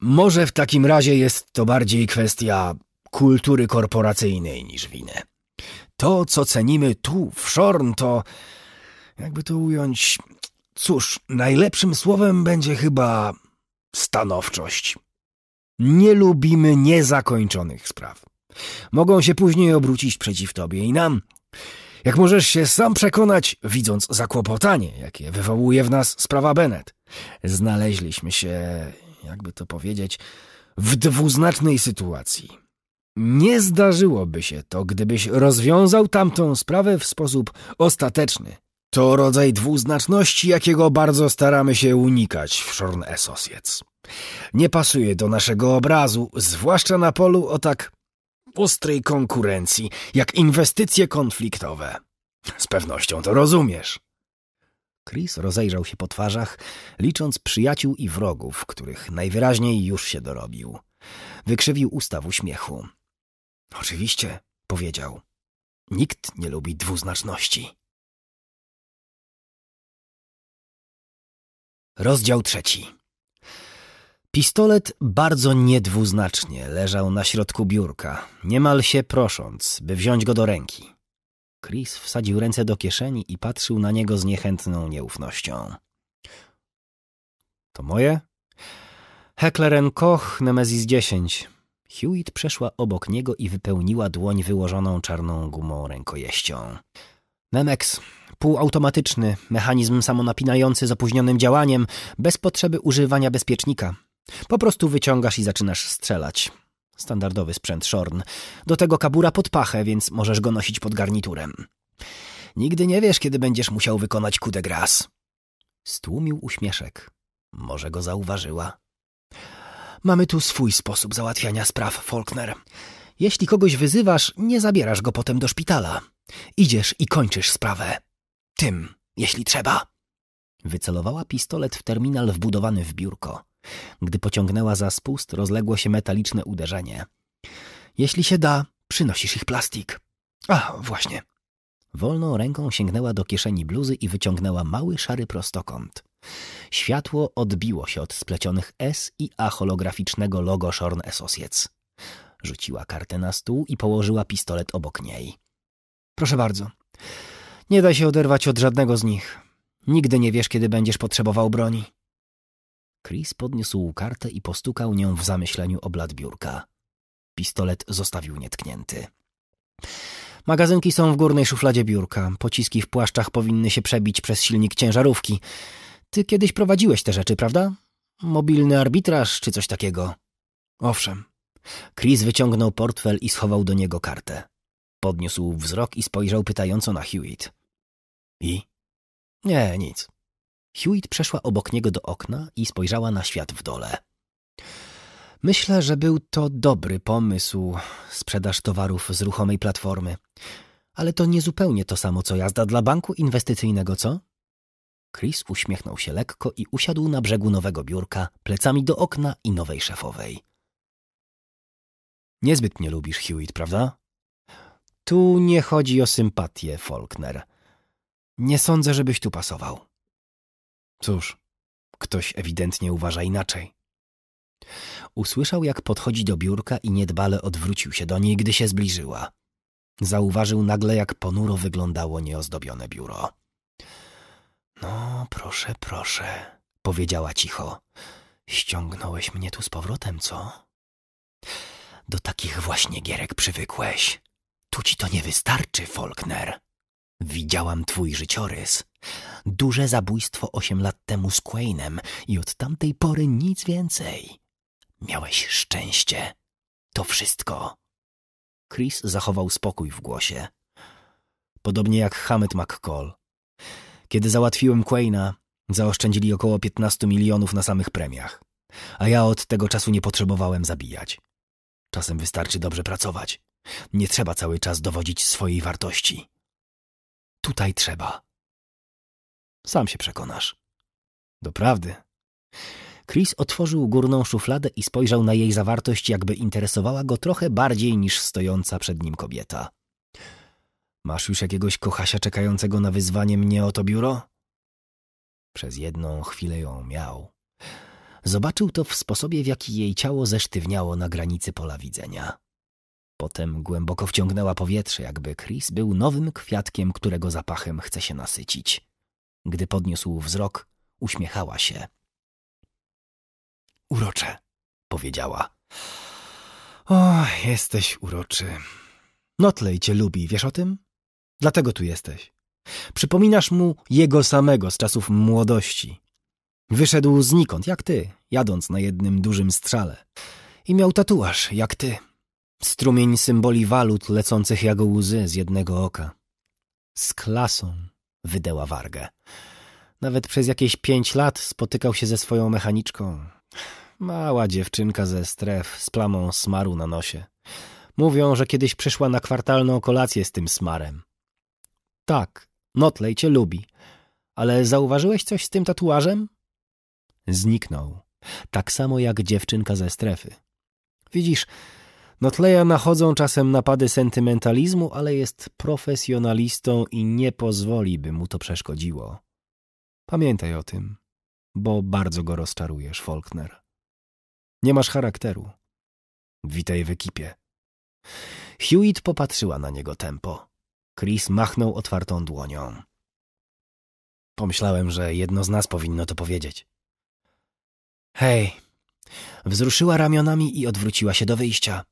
Speaker 1: Może w takim razie jest to bardziej kwestia kultury korporacyjnej niż winy. To, co cenimy tu, w Shorn, to jakby to ująć. Cóż, najlepszym słowem będzie chyba stanowczość. Nie lubimy niezakończonych spraw. Mogą się później obrócić przeciw tobie i nam. Jak możesz się sam przekonać, widząc zakłopotanie, jakie wywołuje w nas sprawa Bennett. Znaleźliśmy się, jakby to powiedzieć, w dwuznacznej sytuacji. Nie zdarzyłoby się to, gdybyś rozwiązał tamtą sprawę w sposób ostateczny to rodzaj dwuznaczności, jakiego bardzo staramy się unikać w Shorn Associates. Nie pasuje do naszego obrazu, zwłaszcza na polu o tak ostrej konkurencji, jak inwestycje konfliktowe. Z pewnością to rozumiesz. Chris rozejrzał się po twarzach, licząc przyjaciół i wrogów, których najwyraźniej już się dorobił.
Speaker 2: Wykrzywił usta w uśmiechu. Oczywiście, powiedział. Nikt nie lubi dwuznaczności. Rozdział trzeci. Pistolet bardzo niedwuznacznie
Speaker 1: leżał na środku biurka, niemal się prosząc, by wziąć go do ręki. Chris wsadził ręce do kieszeni i patrzył na niego z niechętną nieufnością. To moje? Heckler Koch, Nemesis 10. Hewitt przeszła obok niego i wypełniła dłoń wyłożoną czarną gumą rękojeścią. Nemex, półautomatyczny, mechanizm samonapinający z opóźnionym działaniem, bez potrzeby używania bezpiecznika. Po prostu wyciągasz i zaczynasz strzelać. Standardowy sprzęt Shorn. Do tego kabura pod pachę, więc możesz go nosić pod garniturem. Nigdy nie wiesz, kiedy będziesz musiał wykonać kudę gras. Stłumił uśmieszek. Może go zauważyła. Mamy tu swój sposób załatwiania spraw, Faulkner. Jeśli kogoś wyzywasz, nie zabierasz go potem do szpitala. Idziesz i kończysz sprawę. Tym, jeśli trzeba. Wycelowała pistolet w terminal wbudowany w biurko. Gdy pociągnęła za spust, rozległo się metaliczne uderzenie. Jeśli się da, przynosisz ich plastik. A, właśnie. Wolną ręką sięgnęła do kieszeni bluzy i wyciągnęła mały szary prostokąt. Światło odbiło się od splecionych S i A holograficznego logo Shorn Associates. Rzuciła kartę na stół i położyła pistolet obok niej. Proszę bardzo. Nie da się oderwać od żadnego z nich. Nigdy nie wiesz, kiedy będziesz potrzebował broni. Chris podniósł kartę i postukał nią w zamyśleniu o blat biurka. Pistolet zostawił nietknięty. Magazynki są w górnej szufladzie biurka. Pociski w płaszczach powinny się przebić przez silnik ciężarówki. Ty kiedyś prowadziłeś te rzeczy, prawda? Mobilny arbitraż czy coś takiego. Owszem. Chris wyciągnął portfel i schował do niego kartę. Podniósł wzrok i spojrzał pytająco na Hewitt. I? Nie, nic. Hewitt przeszła obok niego do okna i spojrzała na świat w dole. Myślę, że był to dobry pomysł sprzedaż towarów z ruchomej platformy. Ale to niezupełnie to samo co jazda dla banku inwestycyjnego, co? Chris uśmiechnął się lekko i usiadł na brzegu nowego biurka, plecami do okna i nowej szefowej. Niezbyt mnie lubisz Hewitt, prawda? Tu nie chodzi o sympatię, Faulkner. Nie sądzę, żebyś tu pasował. Cóż, ktoś ewidentnie uważa inaczej. Usłyszał, jak podchodzi do biurka i niedbale odwrócił się do niej, gdy się zbliżyła. Zauważył nagle, jak ponuro wyglądało nieozdobione biuro. No, proszę, proszę, powiedziała cicho. Ściągnąłeś mnie tu z powrotem, co? Do takich właśnie gierek przywykłeś. Tu ci to nie wystarczy, Faulkner. Widziałam twój życiorys. Duże zabójstwo osiem lat temu z Quainem i od tamtej pory nic więcej. Miałeś szczęście. To wszystko. Chris zachował spokój w głosie. Podobnie jak Hamet McCall. Kiedy załatwiłem Quaina, zaoszczędzili około 15 milionów na samych premiach. A ja od tego czasu nie potrzebowałem zabijać.
Speaker 2: Czasem wystarczy dobrze pracować. Nie trzeba cały czas dowodzić swojej wartości tutaj trzeba. Sam się przekonasz.
Speaker 1: Doprawdy. Chris otworzył górną szufladę i spojrzał na jej zawartość, jakby interesowała go trochę bardziej niż stojąca przed nim kobieta. Masz już jakiegoś kochasia czekającego na wyzwanie mnie o to biuro? Przez jedną chwilę ją miał. Zobaczył to w sposobie, w jaki jej ciało zesztywniało na granicy pola widzenia. Potem głęboko wciągnęła powietrze, jakby Chris był nowym kwiatkiem, którego zapachem chce się nasycić. Gdy podniósł wzrok, uśmiechała się. Urocze, powiedziała. O, jesteś uroczy. Notley cię lubi, wiesz o tym? Dlatego tu jesteś. Przypominasz mu jego samego z czasów młodości. Wyszedł znikąd, jak ty, jadąc na jednym dużym strzale. I miał tatuaż, jak ty. Strumień symboli walut lecących jak łzy z jednego oka. Z klasą wydeła wargę. Nawet przez jakieś pięć lat spotykał się ze swoją mechaniczką. Mała dziewczynka ze stref z plamą smaru na nosie. Mówią, że kiedyś przyszła na kwartalną kolację z tym smarem. Tak, Notley cię lubi. Ale zauważyłeś coś z tym tatuażem? Zniknął. Tak samo jak dziewczynka ze strefy. Widzisz, Notleya nachodzą czasem napady sentymentalizmu, ale jest profesjonalistą i nie pozwoli, by mu to przeszkodziło. Pamiętaj o tym, bo bardzo go rozczarujesz, Faulkner. Nie masz charakteru. Witaj w ekipie. Hewitt popatrzyła na niego tempo. Chris machnął otwartą dłonią. Pomyślałem, że jedno z nas powinno to powiedzieć. Hej. Wzruszyła ramionami i odwróciła się do wyjścia.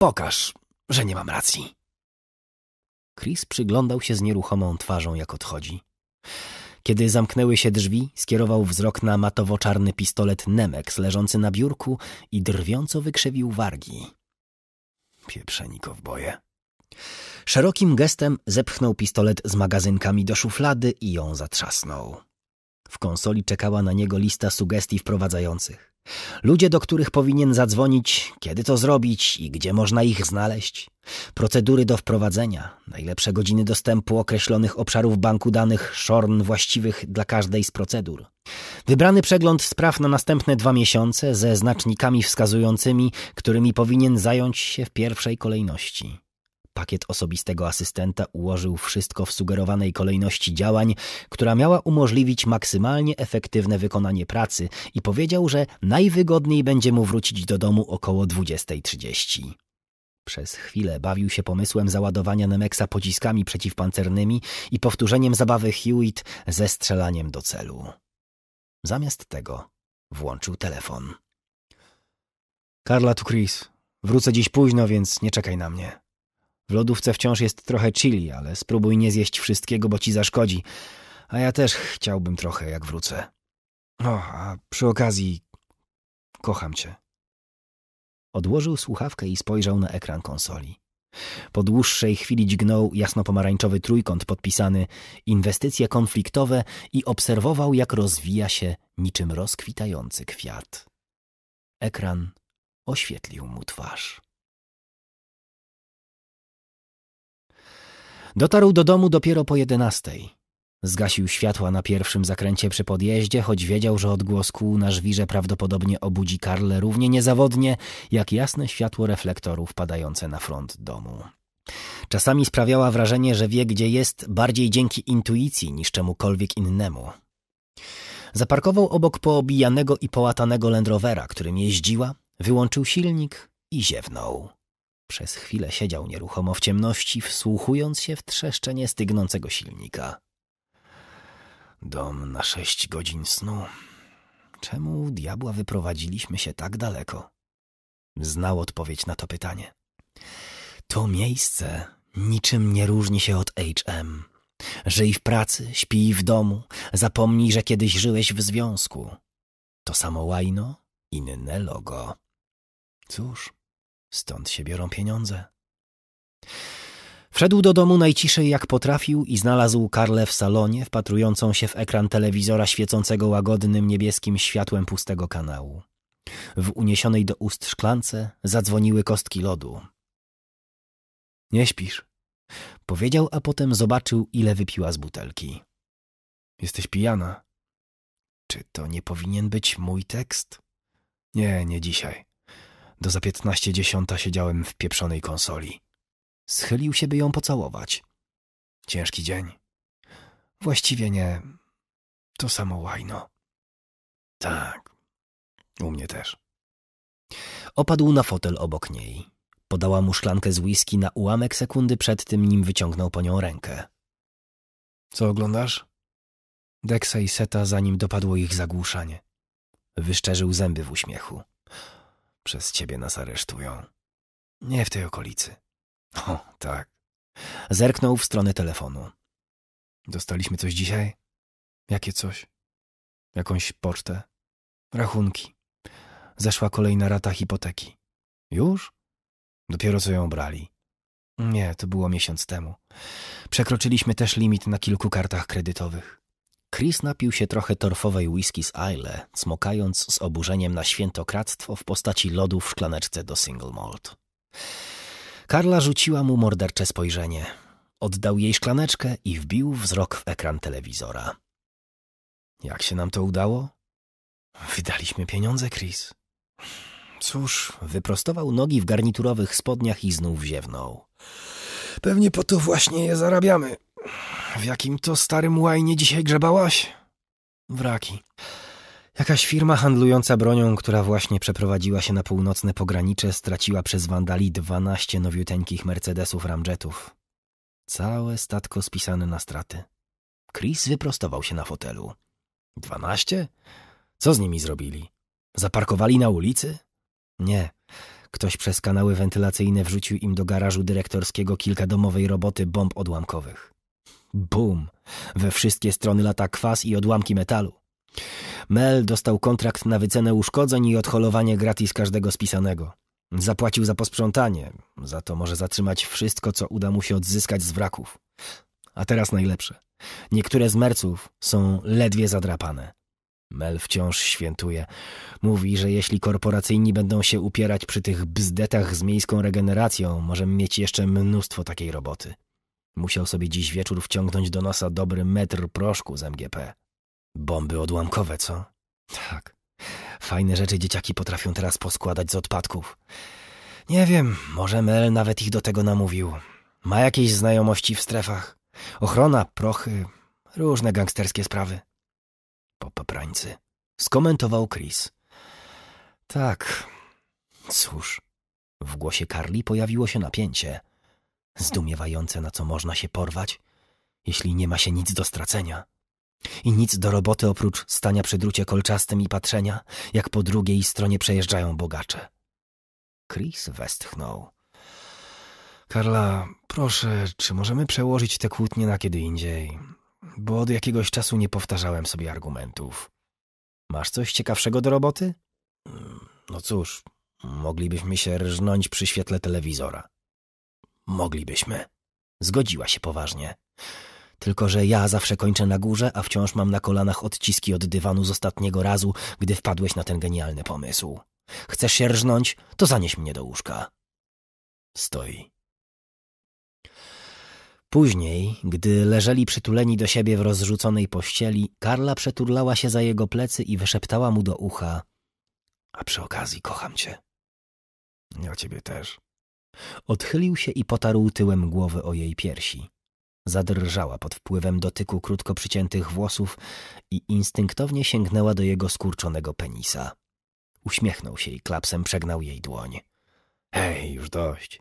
Speaker 1: Pokaż, że nie mam racji. Chris przyglądał się z nieruchomą twarzą, jak odchodzi. Kiedy zamknęły się drzwi, skierował wzrok na matowo-czarny pistolet Nemex leżący na biurku i drwiąco wykrzewił wargi. Pieprzeni kowboje. Szerokim gestem zepchnął pistolet z magazynkami do szuflady i ją zatrzasnął. W konsoli czekała na niego lista sugestii wprowadzających. Ludzie, do których powinien zadzwonić, kiedy to zrobić i gdzie można ich znaleźć. Procedury do wprowadzenia, najlepsze godziny dostępu określonych obszarów banku danych SHORN właściwych dla każdej z procedur. Wybrany przegląd spraw na następne dwa miesiące ze znacznikami wskazującymi, którymi powinien zająć się w pierwszej kolejności pakiet osobistego asystenta ułożył wszystko w sugerowanej kolejności działań, która miała umożliwić maksymalnie efektywne wykonanie pracy i powiedział, że najwygodniej będzie mu wrócić do domu około 20.30. Przez chwilę bawił się pomysłem załadowania Nemeksa pociskami przeciwpancernymi i powtórzeniem zabawy Hewitt ze strzelaniem do celu. Zamiast tego włączył telefon. Karla tu Chris. Wrócę dziś późno, więc nie czekaj na mnie. W lodówce wciąż jest trochę chili, ale spróbuj nie zjeść wszystkiego, bo ci zaszkodzi. A ja też chciałbym trochę, jak wrócę. O, a przy okazji, kocham cię. Odłożył słuchawkę i spojrzał na ekran konsoli. Po dłuższej chwili dźgnął jasno-pomarańczowy trójkąt podpisany inwestycje konfliktowe i obserwował, jak rozwija
Speaker 2: się niczym rozkwitający kwiat. Ekran oświetlił mu twarz.
Speaker 1: Dotarł do domu dopiero po jedenastej. Zgasił światła na pierwszym zakręcie przy podjeździe, choć wiedział, że odgłos kół na żwirze prawdopodobnie obudzi Karle równie niezawodnie, jak jasne światło reflektorów padające na front domu. Czasami sprawiała wrażenie, że wie gdzie jest bardziej dzięki intuicji niż czemukolwiek innemu. Zaparkował obok poobijanego i połatanego Land którym jeździła, wyłączył silnik i ziewnął. Przez chwilę siedział nieruchomo w ciemności, wsłuchując się w trzeszczenie stygnącego silnika. Dom na sześć godzin snu. Czemu diabła wyprowadziliśmy się tak daleko? Znał odpowiedź na to pytanie. To miejsce niczym nie różni się od HM. Żyj w pracy, śpij w domu, zapomnij, że kiedyś żyłeś w związku. To samo łajno, inne logo. Cóż, Stąd się biorą pieniądze. Wszedł do domu najciszej jak potrafił i znalazł Karlę w salonie, wpatrującą się w ekran telewizora świecącego łagodnym niebieskim światłem pustego kanału. W uniesionej do ust szklance zadzwoniły kostki lodu. Nie śpisz, powiedział, a potem zobaczył, ile wypiła z butelki. Jesteś pijana. Czy to nie powinien być mój tekst? Nie, nie dzisiaj. Do za piętnaście dziesiąta siedziałem w pieprzonej konsoli. Schylił się, by ją pocałować.
Speaker 2: Ciężki dzień. Właściwie nie. To samo łajno. Tak. U mnie też. Opadł na
Speaker 1: fotel obok niej. Podała mu szklankę z whisky na ułamek sekundy przed tym, nim wyciągnął po nią rękę. Co oglądasz? Deksa i Seta, zanim dopadło ich zagłuszanie. Wyszczerzył zęby w uśmiechu. Przez ciebie nas
Speaker 2: aresztują. Nie w tej okolicy. O, tak. Zerknął w stronę telefonu. Dostaliśmy coś dzisiaj? Jakie coś?
Speaker 1: Jakąś pocztę? Rachunki. Zeszła kolejna rata hipoteki. Już? Dopiero co ją brali. Nie, to było miesiąc temu. Przekroczyliśmy też limit na kilku kartach kredytowych. Chris napił się trochę torfowej whisky z Isle, smokając z oburzeniem na świętokradztwo w postaci lodu w szklaneczce do single malt. Karla rzuciła mu mordercze spojrzenie. Oddał jej szklaneczkę i wbił wzrok w ekran telewizora. Jak się nam to udało? Wydaliśmy pieniądze, Chris. Cóż, wyprostował nogi w garniturowych spodniach i znów ziewnął. Pewnie po to właśnie je zarabiamy. W jakim to starym łajnie dzisiaj grzebałaś? Wraki. Jakaś firma handlująca bronią, która właśnie przeprowadziła się na północne pogranicze, straciła przez wandali 12 nowiuteńkich Mercedesów Ramjetów. Całe statko spisane na straty. Chris wyprostował się na fotelu. Dwanaście? Co z nimi zrobili? Zaparkowali na ulicy? Nie. Ktoś przez kanały wentylacyjne wrzucił im do garażu dyrektorskiego kilka domowej roboty bomb odłamkowych. Bum! We wszystkie strony lata kwas i odłamki metalu. Mel dostał kontrakt na wycenę uszkodzeń i odholowanie gratis każdego spisanego. Zapłacił za posprzątanie, za to może zatrzymać wszystko, co uda mu się odzyskać z wraków. A teraz najlepsze. Niektóre z merców są ledwie zadrapane. Mel wciąż świętuje. Mówi, że jeśli korporacyjni będą się upierać przy tych bzdetach z miejską regeneracją, możemy mieć jeszcze mnóstwo takiej roboty. Musiał sobie dziś wieczór wciągnąć do nosa dobry metr proszku z MGP. Bomby odłamkowe, co? Tak. Fajne rzeczy dzieciaki potrafią teraz poskładać z odpadków. Nie wiem, może Mel nawet ich do tego namówił. Ma jakieś znajomości w strefach. Ochrona, prochy, różne gangsterskie sprawy. Po paprańcy. Skomentował Chris. Tak. Cóż. W głosie Karli pojawiło się napięcie zdumiewające, na co można się porwać, jeśli nie ma się nic do stracenia. I nic do roboty oprócz stania przy drucie kolczastym i patrzenia, jak po drugiej stronie przejeżdżają bogacze. Chris westchnął. Karla, proszę, czy możemy przełożyć te kłótnie na kiedy indziej? Bo od jakiegoś czasu nie powtarzałem sobie argumentów. Masz coś ciekawszego do roboty? Mm, no cóż, moglibyśmy się rżnąć przy świetle telewizora. Moglibyśmy. Zgodziła się poważnie. Tylko, że ja zawsze kończę na górze, a wciąż mam na kolanach odciski od dywanu z ostatniego razu, gdy wpadłeś na ten genialny pomysł. Chcesz się rżnąć? To zanieś mnie do łóżka. Stoi. Później, gdy leżeli przytuleni do siebie w rozrzuconej pościeli, Karla przeturlała się za jego plecy i wyszeptała mu do ucha. A przy okazji kocham cię. Ja ciebie też. Odchylił się i potarł tyłem głowy o jej piersi. Zadrżała pod wpływem dotyku krótko przyciętych włosów i instynktownie sięgnęła do jego skurczonego penisa. Uśmiechnął się i klapsem przegnał jej dłoń. Hej, już dość.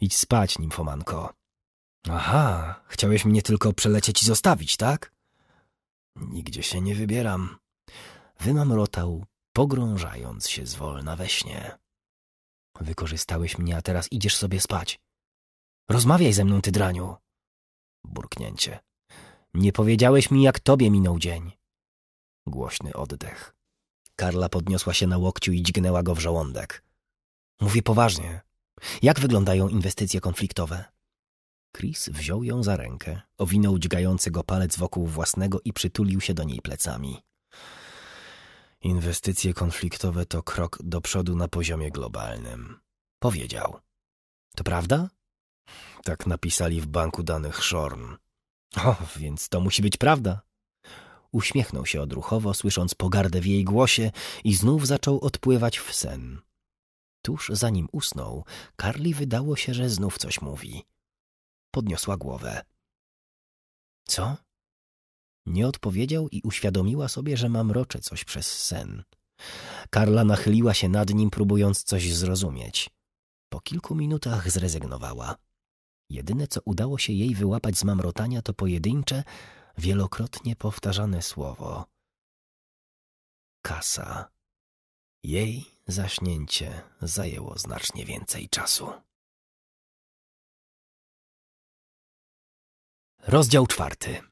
Speaker 1: Idź spać, nimfomanko.
Speaker 2: Aha,
Speaker 1: chciałeś mnie tylko przelecieć i zostawić, tak? Nigdzie się nie wybieram. Wymamrotał, pogrążając się zwolna we śnie. Wykorzystałeś mnie, a teraz idziesz sobie spać. Rozmawiaj ze mną, ty draniu. Burknięcie. Nie powiedziałeś mi, jak tobie minął dzień. Głośny oddech. Karla podniosła się na łokciu i dźgnęła go w żołądek. Mówię poważnie. Jak wyglądają inwestycje konfliktowe? Chris wziął ją za rękę, owinął dźgający go palec wokół własnego i przytulił się do niej plecami. Inwestycje konfliktowe to krok do przodu na poziomie globalnym. Powiedział. To prawda? Tak napisali w banku danych Shorn. O, więc to musi być prawda. Uśmiechnął się odruchowo, słysząc pogardę w jej głosie i znów zaczął odpływać w sen. Tuż zanim usnął, Karli wydało się, że znów coś mówi. Podniosła głowę. Co? Nie odpowiedział i uświadomiła sobie, że mamroczy coś przez sen. Karla nachyliła się nad nim, próbując coś zrozumieć. Po kilku minutach zrezygnowała. Jedyne, co udało się jej wyłapać z mamrotania, to pojedyncze, wielokrotnie powtarzane słowo.
Speaker 2: Kasa. Jej zaśnięcie zajęło znacznie więcej czasu. Rozdział czwarty.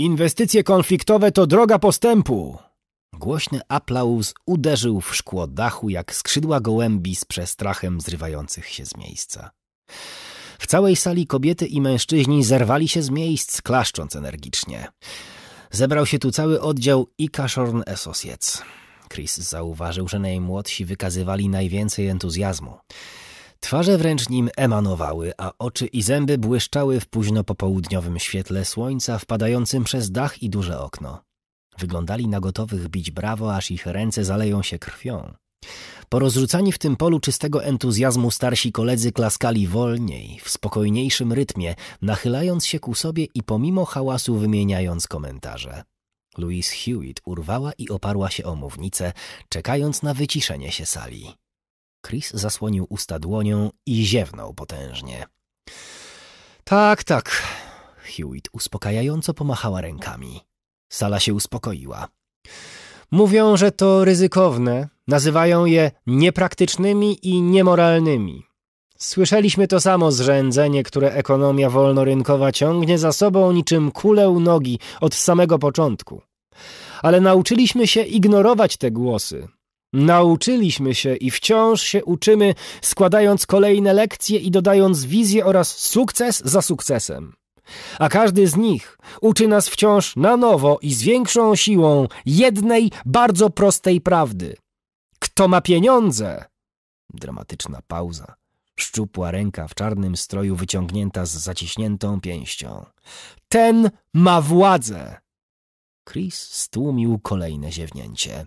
Speaker 2: Inwestycje
Speaker 1: konfliktowe to droga postępu. Głośny aplauz uderzył w szkło dachu jak skrzydła gołębi z przestrachem zrywających się z miejsca. W całej sali kobiety i mężczyźni zerwali się z miejsc, klaszcząc energicznie. Zebrał się tu cały oddział Ikaszorn Associates. Chris zauważył, że najmłodsi wykazywali najwięcej entuzjazmu. Twarze wręcz nim emanowały, a oczy i zęby błyszczały w późno popołudniowym świetle słońca wpadającym przez dach i duże okno. Wyglądali na gotowych bić brawo, aż ich ręce zaleją się krwią. Porozrzucani w tym polu czystego entuzjazmu starsi koledzy klaskali wolniej, w spokojniejszym rytmie, nachylając się ku sobie i pomimo hałasu wymieniając komentarze. Louise Hewitt urwała i oparła się o mównicę, czekając na wyciszenie się sali. Chris zasłonił usta dłonią i ziewnął potężnie. Tak, tak. Hewitt uspokajająco pomachała rękami. Sala się uspokoiła. Mówią, że to ryzykowne. Nazywają je niepraktycznymi i niemoralnymi. Słyszeliśmy to samo zrzędzenie, które ekonomia wolnorynkowa ciągnie za sobą niczym kulę nogi od samego początku. Ale nauczyliśmy się ignorować te głosy, Nauczyliśmy się i wciąż się uczymy, składając kolejne lekcje i dodając wizję oraz sukces za sukcesem. A każdy z nich uczy nas wciąż na nowo i z większą siłą jednej bardzo prostej prawdy. Kto ma pieniądze? Dramatyczna pauza. Szczupła ręka w czarnym stroju wyciągnięta z zaciśniętą pięścią. Ten ma władzę! Chris stłumił kolejne ziewnięcie.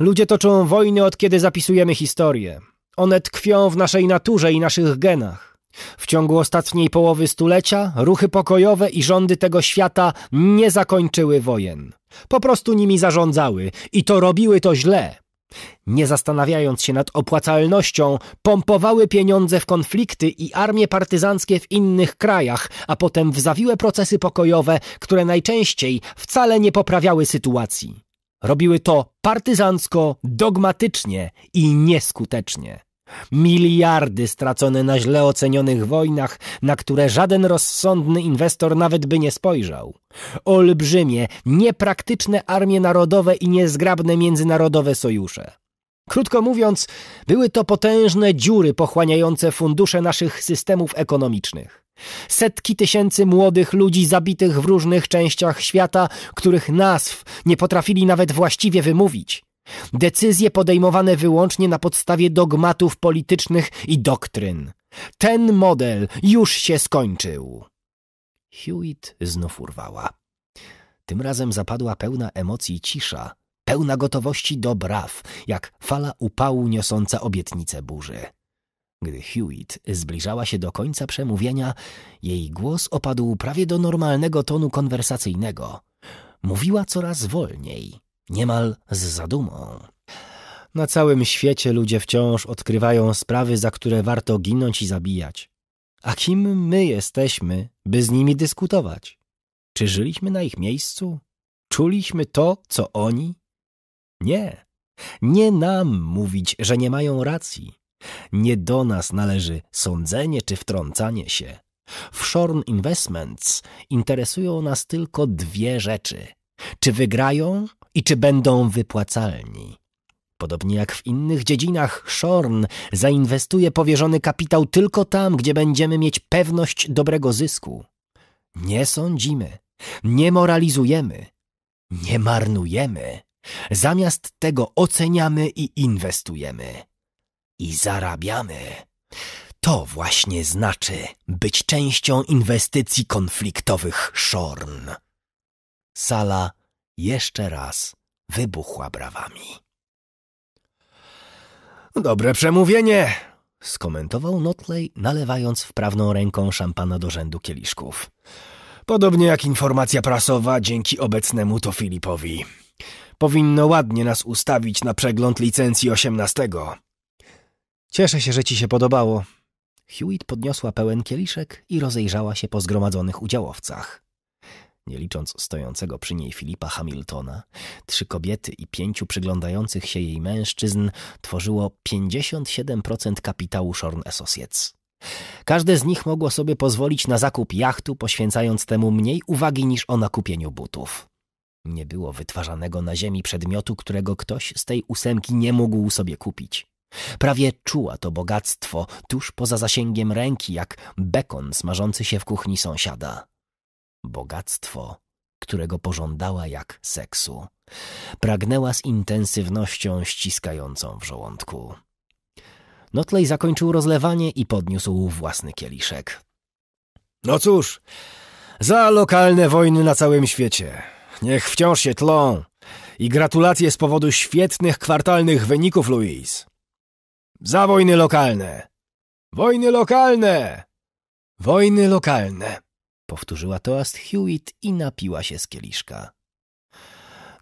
Speaker 1: Ludzie toczą wojny od kiedy zapisujemy historię. One tkwią w naszej naturze i naszych genach. W ciągu ostatniej połowy stulecia ruchy pokojowe i rządy tego świata nie zakończyły wojen. Po prostu nimi zarządzały i to robiły to źle. Nie zastanawiając się nad opłacalnością, pompowały pieniądze w konflikty i armie partyzanckie w innych krajach, a potem w zawiłe procesy pokojowe, które najczęściej wcale nie poprawiały sytuacji. Robiły to partyzancko, dogmatycznie i nieskutecznie. Miliardy stracone na źle ocenionych wojnach, na które żaden rozsądny inwestor nawet by nie spojrzał. Olbrzymie, niepraktyczne armie narodowe i niezgrabne międzynarodowe sojusze. Krótko mówiąc, były to potężne dziury pochłaniające fundusze naszych systemów ekonomicznych. Setki tysięcy młodych ludzi zabitych w różnych częściach świata, których nazw nie potrafili nawet właściwie wymówić. Decyzje podejmowane wyłącznie na podstawie dogmatów politycznych i doktryn. Ten model już się skończył. Hewitt znów urwała. Tym razem zapadła pełna emocji cisza, pełna gotowości do braw, jak fala upału niosąca obietnicę burzy. Gdy Hewitt zbliżała się do końca przemówienia, jej głos opadł prawie do normalnego tonu konwersacyjnego. Mówiła coraz wolniej, niemal z zadumą. Na całym świecie ludzie wciąż odkrywają sprawy, za które warto ginąć i zabijać. A kim my jesteśmy, by z nimi dyskutować? Czy żyliśmy na ich miejscu? Czuliśmy to, co oni? Nie. Nie nam mówić, że nie mają racji. Nie do nas należy sądzenie czy wtrącanie się. W Shorn Investments interesują nas tylko dwie rzeczy: czy wygrają i czy będą wypłacalni. Podobnie jak w innych dziedzinach, Shorn zainwestuje powierzony kapitał tylko tam, gdzie będziemy mieć pewność dobrego zysku. Nie sądzimy, nie moralizujemy, nie marnujemy. Zamiast tego oceniamy i inwestujemy i zarabiamy. To właśnie znaczy być częścią inwestycji konfliktowych Shorn. Sala jeszcze raz wybuchła brawami. Dobre przemówienie! skomentował Notley, nalewając wprawną ręką szampana do rzędu kieliszków. Podobnie jak informacja prasowa dzięki obecnemu to Filipowi. Powinno ładnie nas ustawić na przegląd licencji 18. Cieszę się, że ci się podobało. Hewitt podniosła pełen kieliszek i rozejrzała się po zgromadzonych udziałowcach. Nie licząc stojącego przy niej Filipa Hamiltona, trzy kobiety i pięciu przyglądających się jej mężczyzn tworzyło 57% kapitału Shorn Associates. Każde z nich mogło sobie pozwolić na zakup jachtu, poświęcając temu mniej uwagi niż o nakupieniu butów. Nie było wytwarzanego na ziemi przedmiotu, którego ktoś z tej ósemki nie mógł sobie kupić. Prawie czuła to bogactwo tuż poza zasięgiem ręki, jak bekon smażący się w kuchni sąsiada. Bogactwo, którego pożądała jak seksu. Pragnęła z intensywnością ściskającą w żołądku. Notley zakończył rozlewanie i podniósł własny kieliszek. No cóż, za lokalne wojny na całym świecie. Niech wciąż się tlą. I gratulacje z powodu świetnych kwartalnych wyników, Louise. Za wojny lokalne! Wojny lokalne! Wojny lokalne! Powtórzyła toast Hewitt i napiła się z kieliszka.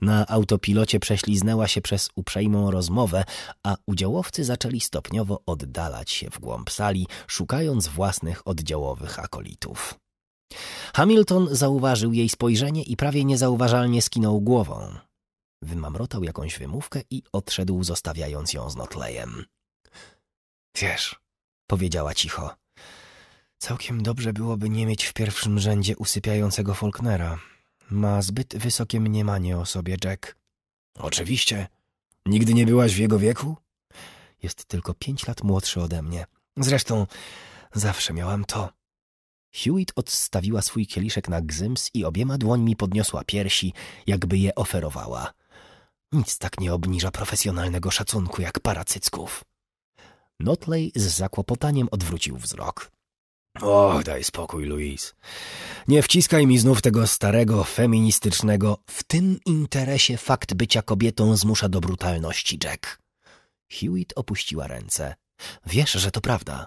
Speaker 1: Na autopilocie prześliznęła się przez uprzejmą rozmowę, a udziałowcy zaczęli stopniowo oddalać się w głąb sali, szukając własnych oddziałowych akolitów. Hamilton zauważył jej spojrzenie i prawie niezauważalnie skinął głową. Wymamrotał jakąś wymówkę i odszedł, zostawiając ją z notlejem. Wiesz, powiedziała cicho. Całkiem dobrze byłoby nie mieć w pierwszym rzędzie usypiającego Faulknera. Ma zbyt wysokie mniemanie o sobie, Jack. Oczywiście. Nigdy nie byłaś w jego wieku? Jest tylko pięć lat młodszy ode mnie. Zresztą zawsze miałam to. Hewitt odstawiła swój kieliszek na gzyms i obiema dłońmi podniosła piersi, jakby je oferowała. Nic tak nie obniża profesjonalnego szacunku jak para cycków. Notley z zakłopotaniem odwrócił wzrok. Och, daj spokój, Louise. Nie wciskaj mi znów tego starego, feministycznego. W tym interesie fakt bycia kobietą zmusza do brutalności, Jack. Hewitt opuściła ręce. Wiesz, że to prawda.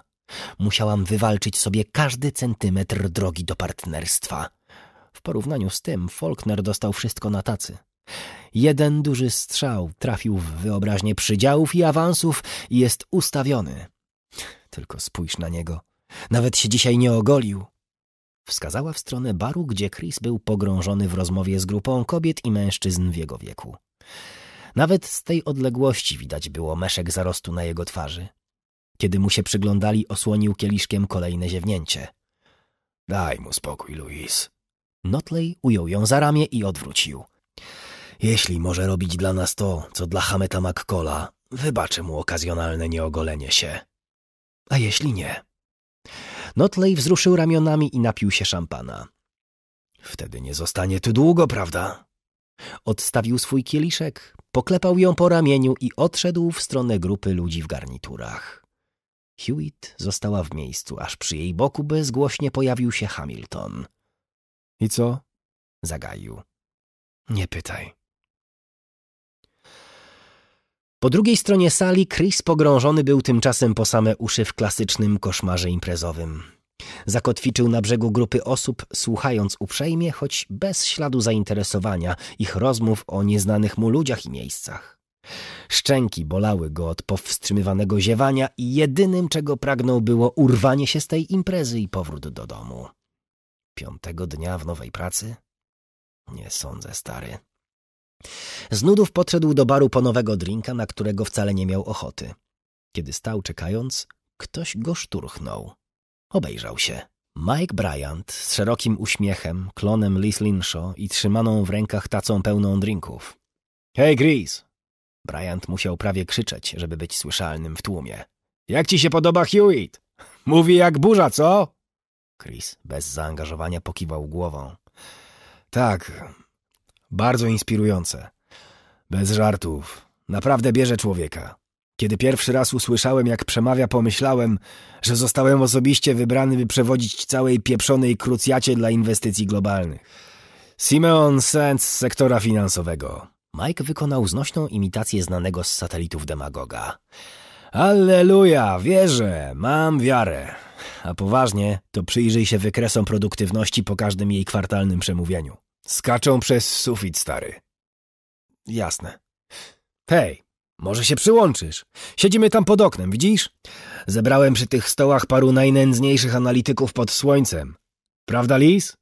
Speaker 1: Musiałam wywalczyć sobie każdy centymetr drogi do partnerstwa. W porównaniu z tym Faulkner dostał wszystko na tacy. Jeden duży strzał trafił w wyobraźnię przydziałów i awansów i jest ustawiony. Tylko spójrz na niego. Nawet się dzisiaj nie ogolił. Wskazała w stronę baru, gdzie Chris był pogrążony w rozmowie z grupą kobiet i mężczyzn w jego wieku. Nawet z tej odległości widać było meszek zarostu na jego twarzy. Kiedy mu się przyglądali, osłonił kieliszkiem kolejne ziewnięcie. Daj mu spokój, Louis. Notley ujął ją za ramię i odwrócił. Jeśli może robić dla nas to, co dla Hameta McColla, wybaczę mu okazjonalne nieogolenie się. A jeśli nie? Notley wzruszył ramionami i napił się szampana. Wtedy nie zostanie tu długo, prawda? Odstawił swój kieliszek, poklepał ją po ramieniu i odszedł w stronę grupy ludzi w garniturach. Hewitt została w miejscu, aż przy jej boku bezgłośnie pojawił się Hamilton. I co? Zagaił. Nie pytaj. Po drugiej stronie sali Chris pogrążony był tymczasem po same uszy w klasycznym koszmarze imprezowym. Zakotwiczył na brzegu grupy osób, słuchając uprzejmie, choć bez śladu zainteresowania ich rozmów o nieznanych mu ludziach i miejscach. Szczęki bolały go od powstrzymywanego ziewania i jedynym, czego pragnął, było urwanie się z tej imprezy i powrót do domu. Piątego dnia w nowej pracy? Nie sądzę, stary. Z nudów podszedł do baru po nowego drinka, na którego wcale nie miał ochoty. Kiedy stał czekając, ktoś go szturchnął. Obejrzał się. Mike Bryant z szerokim uśmiechem, klonem Liz Linshaw i trzymaną w rękach tacą pełną drinków. Hej, Chris! Bryant musiał prawie krzyczeć, żeby być słyszalnym w tłumie. Jak ci się podoba Hewitt? Mówi jak burza, co? Chris bez zaangażowania pokiwał głową. Tak, bardzo inspirujące. Bez żartów. Naprawdę bierze człowieka. Kiedy pierwszy raz usłyszałem, jak przemawia, pomyślałem, że zostałem osobiście wybrany, by przewodzić całej pieprzonej krucjacie dla inwestycji globalnych. Simeon Sands z sektora finansowego. Mike wykonał znośną imitację znanego z satelitów demagoga. Alleluja, wierzę, mam wiarę. A poważnie, to przyjrzyj się wykresom produktywności po każdym jej kwartalnym przemówieniu. Skaczą przez sufit, stary. Jasne. Hej, może się przyłączysz. Siedzimy tam pod oknem, widzisz? Zebrałem przy tych stołach paru najnędzniejszych analityków pod słońcem. Prawda, Liz?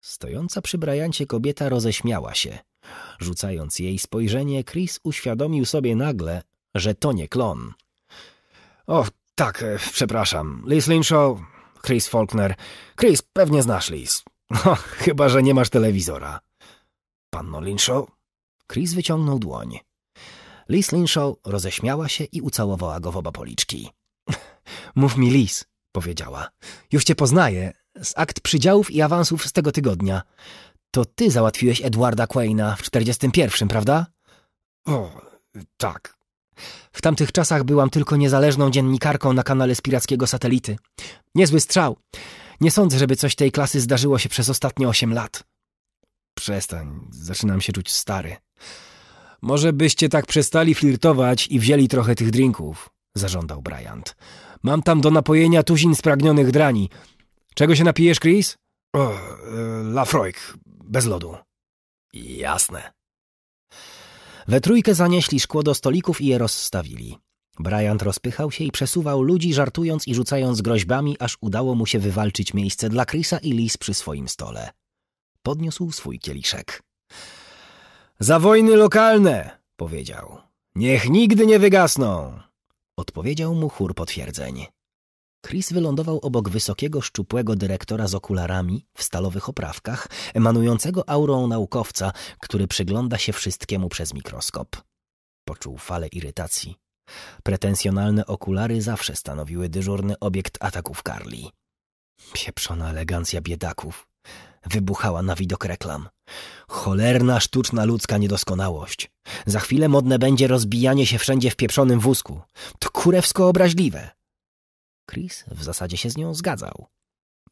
Speaker 1: Stojąca przy Brajancie kobieta roześmiała się. Rzucając jej spojrzenie, Chris uświadomił sobie nagle, że to nie klon. O, tak, e, przepraszam. Liz Linshaw, Chris Faulkner. Chris, pewnie znasz Liz. <laughs> O, no, chyba, że nie masz telewizora. Panno Linshaw? Chris wyciągnął dłoń. Liz Linshaw roześmiała się i ucałowała go w oba policzki. <laughs> Mów mi, Liz, powiedziała. Już cię poznaję. Z akt przydziałów i awansów z tego tygodnia. To ty załatwiłeś Edwarda Quayna w 41, prawda? O, tak. W tamtych czasach byłam tylko niezależną dziennikarką na kanale z pirackiego satelity. Niezły strzał. Nie sądzę, żeby coś tej klasy zdarzyło się przez ostatnie osiem lat. Przestań, zaczynam się czuć stary. Może byście tak przestali flirtować i wzięli trochę tych drinków, zażądał Bryant. Mam tam do napojenia tuzin spragnionych drani. Czego się napijesz, Chris? O, e, Lafroik, bez lodu. Jasne. We trójkę zanieśli szkło do stolików i je rozstawili. Bryant rozpychał się i przesuwał ludzi, żartując i rzucając groźbami, aż udało mu się wywalczyć miejsce dla Chrisa i Liz przy swoim stole. Podniósł swój kieliszek. Za wojny lokalne, powiedział. Niech nigdy nie wygasną, odpowiedział mu chór potwierdzeń. Chris wylądował obok wysokiego, szczupłego dyrektora z okularami w stalowych oprawkach, emanującego aurą naukowca, który przygląda się wszystkiemu przez mikroskop. Poczuł falę irytacji Pretensjonalne okulary zawsze stanowiły dyżurny obiekt ataków Karli. Pieprzona elegancja biedaków. Wybuchała na widok reklam. Cholerna, sztuczna ludzka niedoskonałość. Za chwilę modne będzie rozbijanie się wszędzie w pieprzonym wózku. To kurewsko obraźliwe. Chris w zasadzie się z nią zgadzał.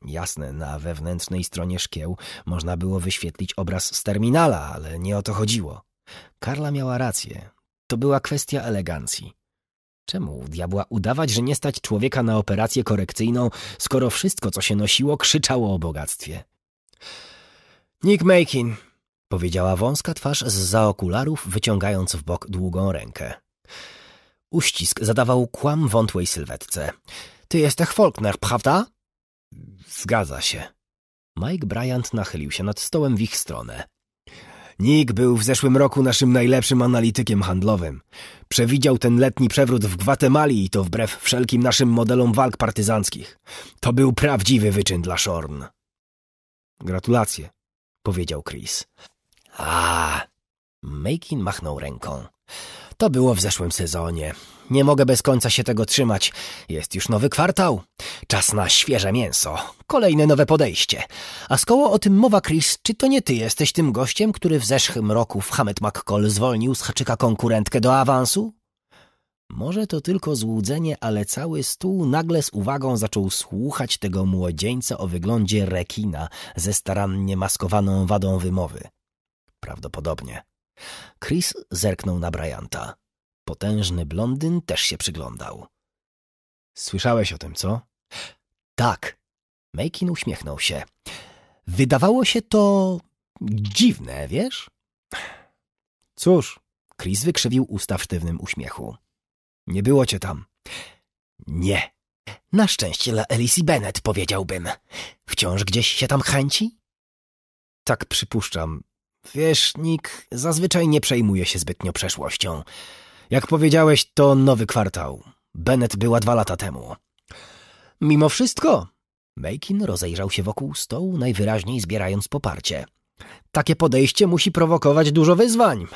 Speaker 1: Jasne, na wewnętrznej stronie szkieł można było wyświetlić obraz z terminala, ale nie o to chodziło. Karla miała rację. To była kwestia elegancji. Czemu diabła udawać, że nie stać człowieka na operację korekcyjną, skoro wszystko, co się nosiło, krzyczało o bogactwie? Nick Makin, powiedziała wąska twarz z za okularów, wyciągając w bok długą rękę. Uścisk zadawał kłam wątłej sylwetce. Ty jesteś Faulkner, prawda? Zgadza się. Mike Bryant nachylił się nad stołem w ich stronę. Nick był w zeszłym roku naszym najlepszym analitykiem handlowym. Przewidział ten letni przewrót w Gwatemali i to wbrew wszelkim naszym modelom walk partyzanckich. To był prawdziwy wyczyn dla Shorn. Gratulacje, powiedział Chris. A, Makin machnął ręką. To było w zeszłym sezonie. Nie mogę bez końca się tego trzymać. Jest już nowy kwartał. Czas na świeże mięso. Kolejne nowe podejście. A skoro o tym mowa, Chris, czy to nie ty jesteś tym gościem, który w zeszłym roku w Hamet McCall zwolnił z haczyka konkurentkę do awansu? Może to tylko złudzenie, ale cały stół nagle z uwagą zaczął słuchać tego młodzieńca o wyglądzie rekina ze starannie maskowaną wadą wymowy. Prawdopodobnie. Chris zerknął na Bryanta. Potężny blondyn też się przyglądał. Słyszałeś o tym, co? Tak. Makin uśmiechnął się. Wydawało się to dziwne, wiesz? Cóż, Chris wykrzywił usta w sztywnym uśmiechu. Nie było cię tam. Nie. Na szczęście dla Elisi Bennet powiedziałbym. Wciąż gdzieś się tam chęci? Tak przypuszczam. Wiesz, Nick, zazwyczaj nie przejmuję się zbytnio przeszłością. Jak powiedziałeś, to nowy kwartał. Bennett była dwa lata temu. Mimo wszystko... Makin rozejrzał się wokół stołu, najwyraźniej zbierając poparcie. Takie podejście musi prowokować dużo wyzwań.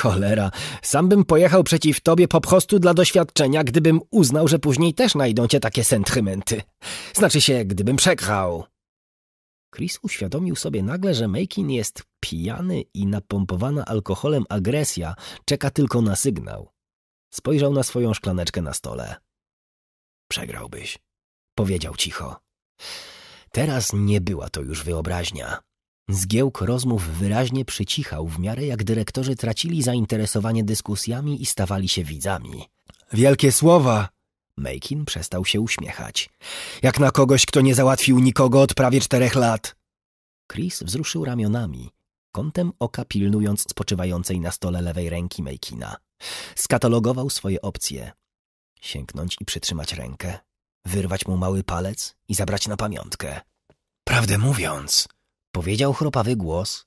Speaker 1: Cholera, sam bym pojechał przeciw tobie po prostu dla doświadczenia, gdybym uznał, że później też najdą cię takie sentymenty. Znaczy się, gdybym przegrał. Chris uświadomił sobie nagle, że Makin jest pijany i napompowana alkoholem agresja czeka tylko na sygnał. Spojrzał na swoją szklaneczkę na stole. Przegrałbyś, powiedział cicho. Teraz nie była to już wyobraźnia. Zgiełk rozmów wyraźnie przycichał w miarę jak dyrektorzy tracili zainteresowanie dyskusjami i stawali się widzami. Wielkie słowa! Makin przestał się uśmiechać. Jak na kogoś, kto nie załatwił nikogo od prawie czterech lat. Chris wzruszył ramionami kątem oka pilnując spoczywającej na stole lewej ręki Mejkina. Skatalogował swoje opcje. Sięgnąć i przytrzymać rękę, wyrwać mu mały palec i zabrać na pamiątkę. Prawdę mówiąc, powiedział chropawy głos,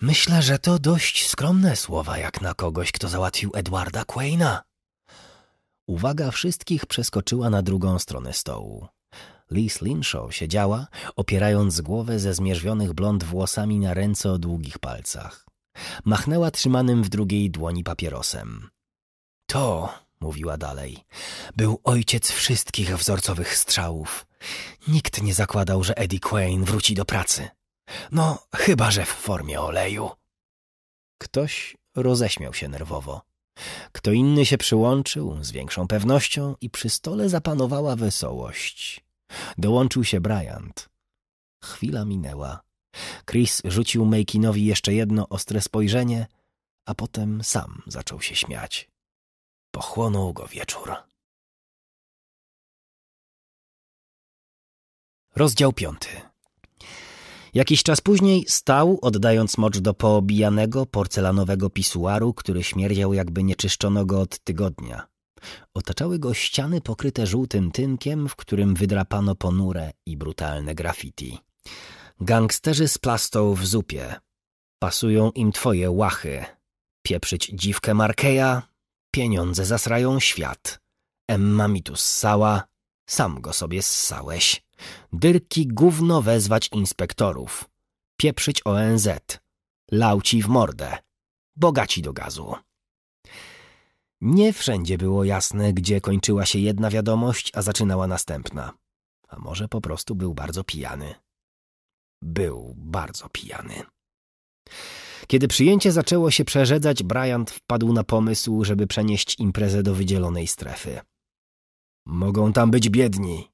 Speaker 1: myślę, że to dość skromne słowa jak na kogoś, kto załatwił Edwarda Quayna. Uwaga wszystkich przeskoczyła na drugą stronę stołu. Lee Linshaw siedziała, opierając głowę ze zmierzwionych blond włosami na ręce o długich palcach. Machnęła trzymanym w drugiej dłoni papierosem. To, mówiła dalej, był ojciec wszystkich wzorcowych strzałów. Nikt nie zakładał, że Eddie Quayne wróci do pracy. No, chyba że w formie oleju. Ktoś roześmiał się nerwowo. Kto inny się przyłączył z większą pewnością i przy stole zapanowała wesołość. Dołączył się Bryant. Chwila minęła. Chris rzucił Makinowi jeszcze jedno ostre
Speaker 2: spojrzenie, a potem sam zaczął się śmiać. Pochłonął go wieczór. Rozdział piąty. Jakiś czas później stał, oddając mocz do
Speaker 1: poobijanego, porcelanowego pisuaru, który śmierdział, jakby nie czyszczono go od tygodnia. Otaczały go ściany pokryte żółtym tynkiem, w którym wydrapano ponure i brutalne graffiti. Gangsterzy z plastą w zupie. Pasują im twoje łachy. Pieprzyć dziwkę Markeja. Pieniądze zasrają świat. Emma mi tu ssała. Sam go sobie ssałeś. Dyrki gówno wezwać inspektorów. Pieprzyć ONZ. Lauci w mordę. Bogaci do gazu. Nie wszędzie było jasne, gdzie kończyła się jedna wiadomość, a zaczynała następna. A może po prostu był bardzo pijany. Był bardzo pijany. Kiedy przyjęcie zaczęło się przerzedzać, Bryant wpadł na pomysł, żeby przenieść imprezę do wydzielonej strefy. Mogą tam być biedni.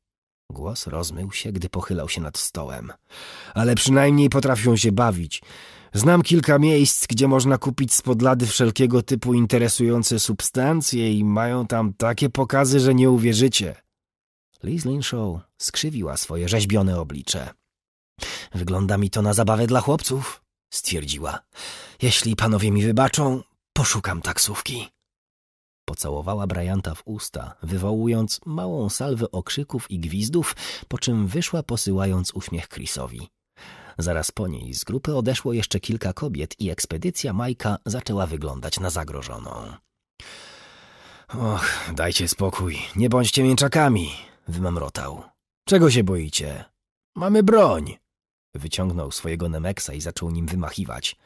Speaker 1: Głos rozmył się, gdy pochylał się nad stołem. Ale przynajmniej potrafią się bawić. Znam kilka miejsc, gdzie można kupić spod lady wszelkiego typu interesujące substancje i mają tam takie pokazy, że nie uwierzycie. Liz Linshaw skrzywiła swoje rzeźbione oblicze. Wygląda mi to na zabawę dla chłopców, stwierdziła. Jeśli panowie mi wybaczą, poszukam taksówki. Pocałowała Bryanta w usta, wywołując małą salwę okrzyków i gwizdów, po czym wyszła posyłając uśmiech Chrisowi. Zaraz po niej z grupy odeszło jeszcze kilka kobiet i ekspedycja Majka zaczęła wyglądać na zagrożoną. Och, dajcie spokój, nie bądźcie mięczakami, wymemrotał. Czego się boicie? Mamy broń. Wyciągnął swojego Nemeksa i zaczął nim wymachiwać.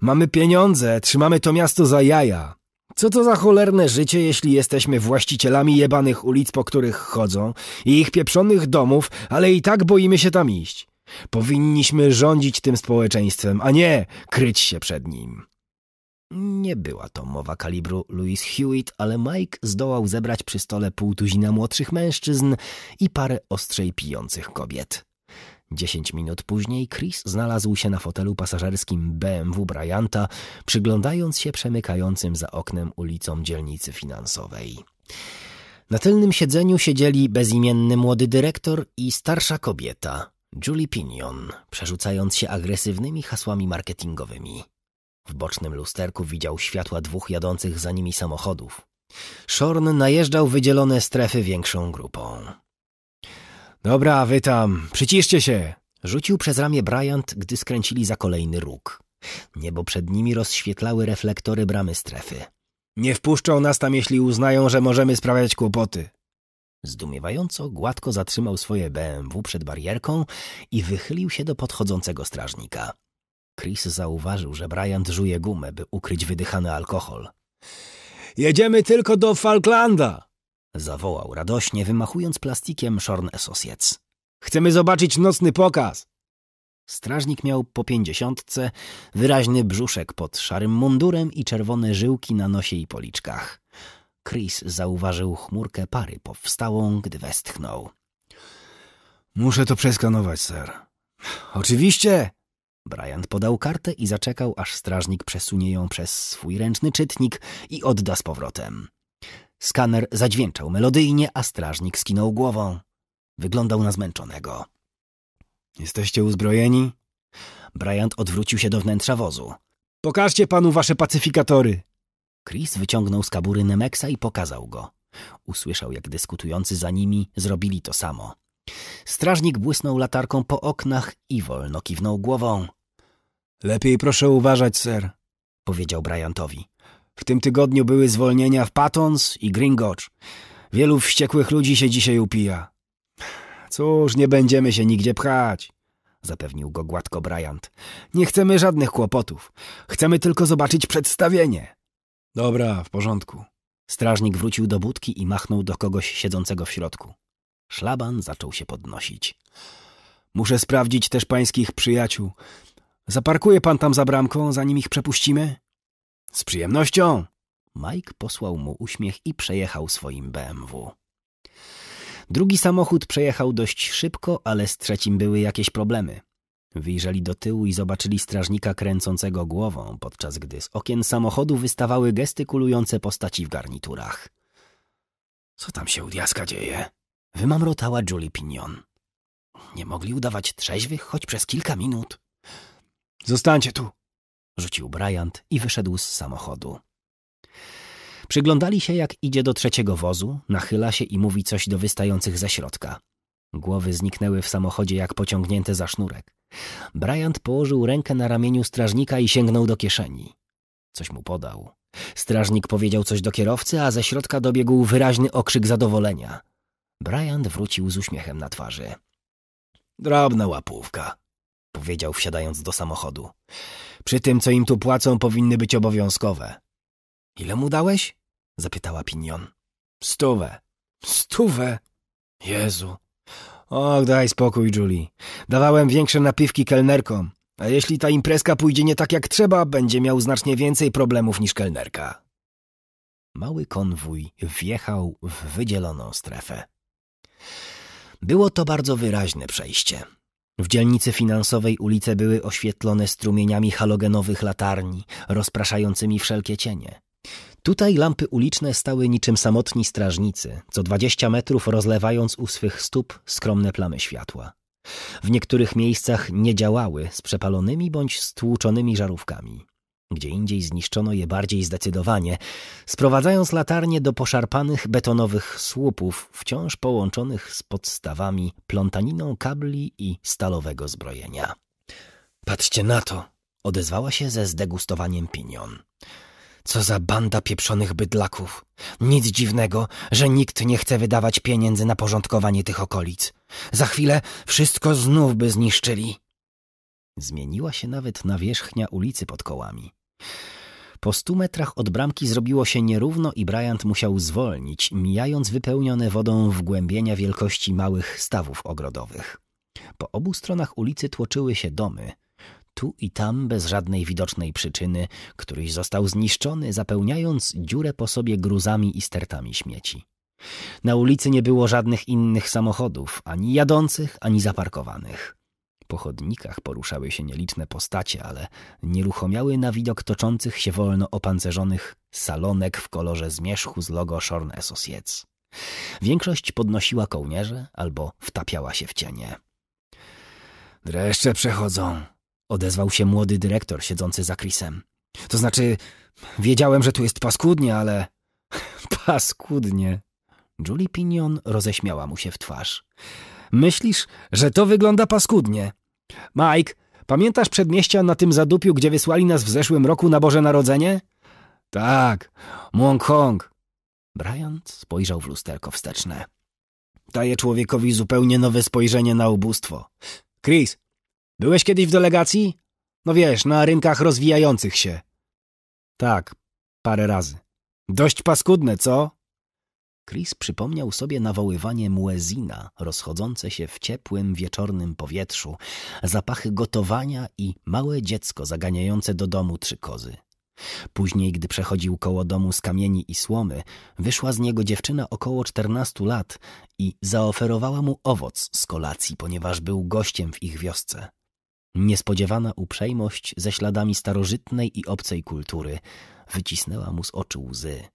Speaker 1: Mamy pieniądze, trzymamy to miasto za jaja. Co to za cholerne życie, jeśli jesteśmy właścicielami jebanych ulic, po których chodzą i ich pieprzonych domów, ale i tak boimy się tam iść? Powinniśmy rządzić tym społeczeństwem, a nie kryć się przed nim. Nie była to mowa kalibru Louis Hewitt, ale Mike zdołał zebrać przy stole pół tuzina młodszych mężczyzn i parę ostrzej pijących kobiet. Dziesięć minut później Chris znalazł się na fotelu pasażerskim BMW Bryanta, przyglądając się przemykającym za oknem ulicom dzielnicy finansowej. Na tylnym siedzeniu siedzieli bezimienny młody dyrektor i starsza kobieta, Julie Pinion, przerzucając się agresywnymi hasłami marketingowymi. W bocznym lusterku widział światła dwóch jadących za nimi samochodów. Shorn najeżdżał wydzielone strefy większą grupą. Dobra, wy tam, przyciszcie się! Rzucił przez ramię Bryant, gdy skręcili za kolejny róg. Niebo przed nimi rozświetlały reflektory bramy strefy. Nie wpuszczą nas tam, jeśli uznają, że możemy sprawiać kłopoty. Zdumiewająco gładko zatrzymał swoje BMW przed barierką i wychylił się do podchodzącego strażnika. Chris zauważył, że Bryant żuje gumę, by ukryć wydychany alkohol. Jedziemy tylko do Falklanda! zawołał radośnie, wymachując plastikiem Shorn Associates. Chcemy zobaczyć nocny pokaz! Strażnik miał po pięćdziesiątce, wyraźny brzuszek pod szarym mundurem i czerwone żyłki na nosie i policzkach. Chris zauważył chmurkę pary powstałą, gdy westchnął. Muszę to przeskanować, ser. Oczywiście! Bryant podał kartę i zaczekał, aż strażnik przesunie ją przez swój ręczny czytnik i odda z powrotem. Skaner zadźwięczał melodyjnie, a strażnik skinął głową. Wyglądał na zmęczonego. Jesteście uzbrojeni? Bryant odwrócił się do wnętrza wozu. Pokażcie panu wasze pacyfikatory. Chris wyciągnął z kabury Nemeksa i pokazał go. Usłyszał, jak dyskutujący za nimi zrobili to samo. Strażnik błysnął latarką po oknach i wolno kiwnął głową. Lepiej proszę uważać, ser, powiedział Bryantowi. W tym tygodniu były zwolnienia w Patons i Gringotch. Wielu wściekłych ludzi się dzisiaj upija. Cóż, nie będziemy się nigdzie pchać, zapewnił go gładko Bryant. Nie chcemy żadnych kłopotów. Chcemy tylko zobaczyć przedstawienie. Dobra, w porządku. Strażnik wrócił do budki i machnął do kogoś siedzącego w środku. Szlaban zaczął się podnosić. Muszę sprawdzić też pańskich przyjaciół. Zaparkuje pan tam za bramką, zanim ich przepuścimy? Z przyjemnością! Mike posłał mu uśmiech i przejechał swoim BMW. Drugi samochód przejechał dość szybko, ale z trzecim były jakieś problemy. Wyjrzeli do tyłu i zobaczyli strażnika kręcącego głową, podczas gdy z okien samochodu wystawały gestykulujące postaci w garniturach. Co tam się u diaska dzieje? Wymamrotała Julie Pinion. Nie mogli udawać trzeźwych choć przez kilka minut. Zostańcie tu! Rzucił Bryant i wyszedł z samochodu. Przyglądali się, jak idzie do trzeciego wozu, nachyla się i mówi coś do wystających ze środka. Głowy zniknęły w samochodzie jak pociągnięte za sznurek. Bryant położył rękę na ramieniu strażnika i sięgnął do kieszeni. Coś mu podał. Strażnik powiedział coś do kierowcy, a ze środka dobiegł wyraźny okrzyk zadowolenia. Bryant wrócił z uśmiechem na twarzy. Drobna łapówka, powiedział wsiadając do samochodu. Przy tym, co im tu płacą, powinny być obowiązkowe. Ile mu dałeś? zapytała Pinion. Stówę. Stówę? Jezu, Och, daj spokój, Julie. Dawałem większe napiwki kelnerkom. A jeśli ta imprezka pójdzie nie tak jak trzeba, będzie miał znacznie więcej problemów niż kelnerka. Mały konwój wjechał w wydzieloną strefę. Było to bardzo wyraźne przejście. W dzielnicy finansowej ulice były oświetlone strumieniami halogenowych latarni, rozpraszającymi wszelkie cienie. Tutaj lampy uliczne stały niczym samotni strażnicy, co dwadzieścia metrów rozlewając u swych stóp skromne plamy światła. W niektórych miejscach nie działały z przepalonymi bądź stłuczonymi żarówkami. Gdzie indziej zniszczono je bardziej zdecydowanie, sprowadzając latarnie do poszarpanych betonowych słupów, wciąż połączonych z podstawami, plątaniną kabli i stalowego zbrojenia. Patrzcie na to! odezwała się ze zdegustowaniem Pinion. Co za banda pieprzonych bydlaków. Nic dziwnego, że nikt nie chce wydawać pieniędzy na porządkowanie tych okolic. Za chwilę wszystko znów by zniszczyli. Zmieniła się nawet nawierzchnia ulicy pod kołami. Po stu metrach od bramki zrobiło się nierówno i Bryant musiał zwolnić, mijając wypełnione wodą wgłębienia wielkości małych stawów ogrodowych. Po obu stronach ulicy tłoczyły się domy, tu i tam, bez żadnej widocznej przyczyny, któryś został zniszczony, zapełniając dziurę po sobie gruzami i stertami śmieci. Na ulicy nie było żadnych innych samochodów, ani jadących, ani zaparkowanych. Po chodnikach poruszały się nieliczne postacie, ale nieruchomiały na widok toczących się wolno opancerzonych salonek w kolorze zmierzchu z logo Shorn Associates. Większość podnosiła kołnierze albo wtapiała się w cienie. Dreszcze przechodzą, Odezwał się młody dyrektor siedzący za Chrisem. To znaczy, wiedziałem, że tu jest paskudnie, ale... <laughs> paskudnie. Julie Pinion roześmiała mu się w twarz. Myślisz, że to wygląda paskudnie? Mike, pamiętasz przedmieścia na tym zadupiu, gdzie wysłali nas w zeszłym roku na Boże Narodzenie? Tak, Mong Hong. Bryant spojrzał w lusterko wsteczne. Daje człowiekowi zupełnie nowe spojrzenie na ubóstwo. Chris, Byłeś kiedyś w delegacji? No wiesz, na rynkach rozwijających się. Tak, parę razy. Dość paskudne, co? Chris przypomniał sobie nawoływanie muezina, rozchodzące się w ciepłym wieczornym powietrzu, zapachy gotowania i małe dziecko zaganiające do domu trzy kozy. Później, gdy przechodził koło domu z kamieni i słomy, wyszła z niego dziewczyna około czternastu lat i zaoferowała mu owoc z kolacji, ponieważ był gościem w ich wiosce. Niespodziewana uprzejmość ze śladami starożytnej i obcej kultury wycisnęła mu z oczu łzy.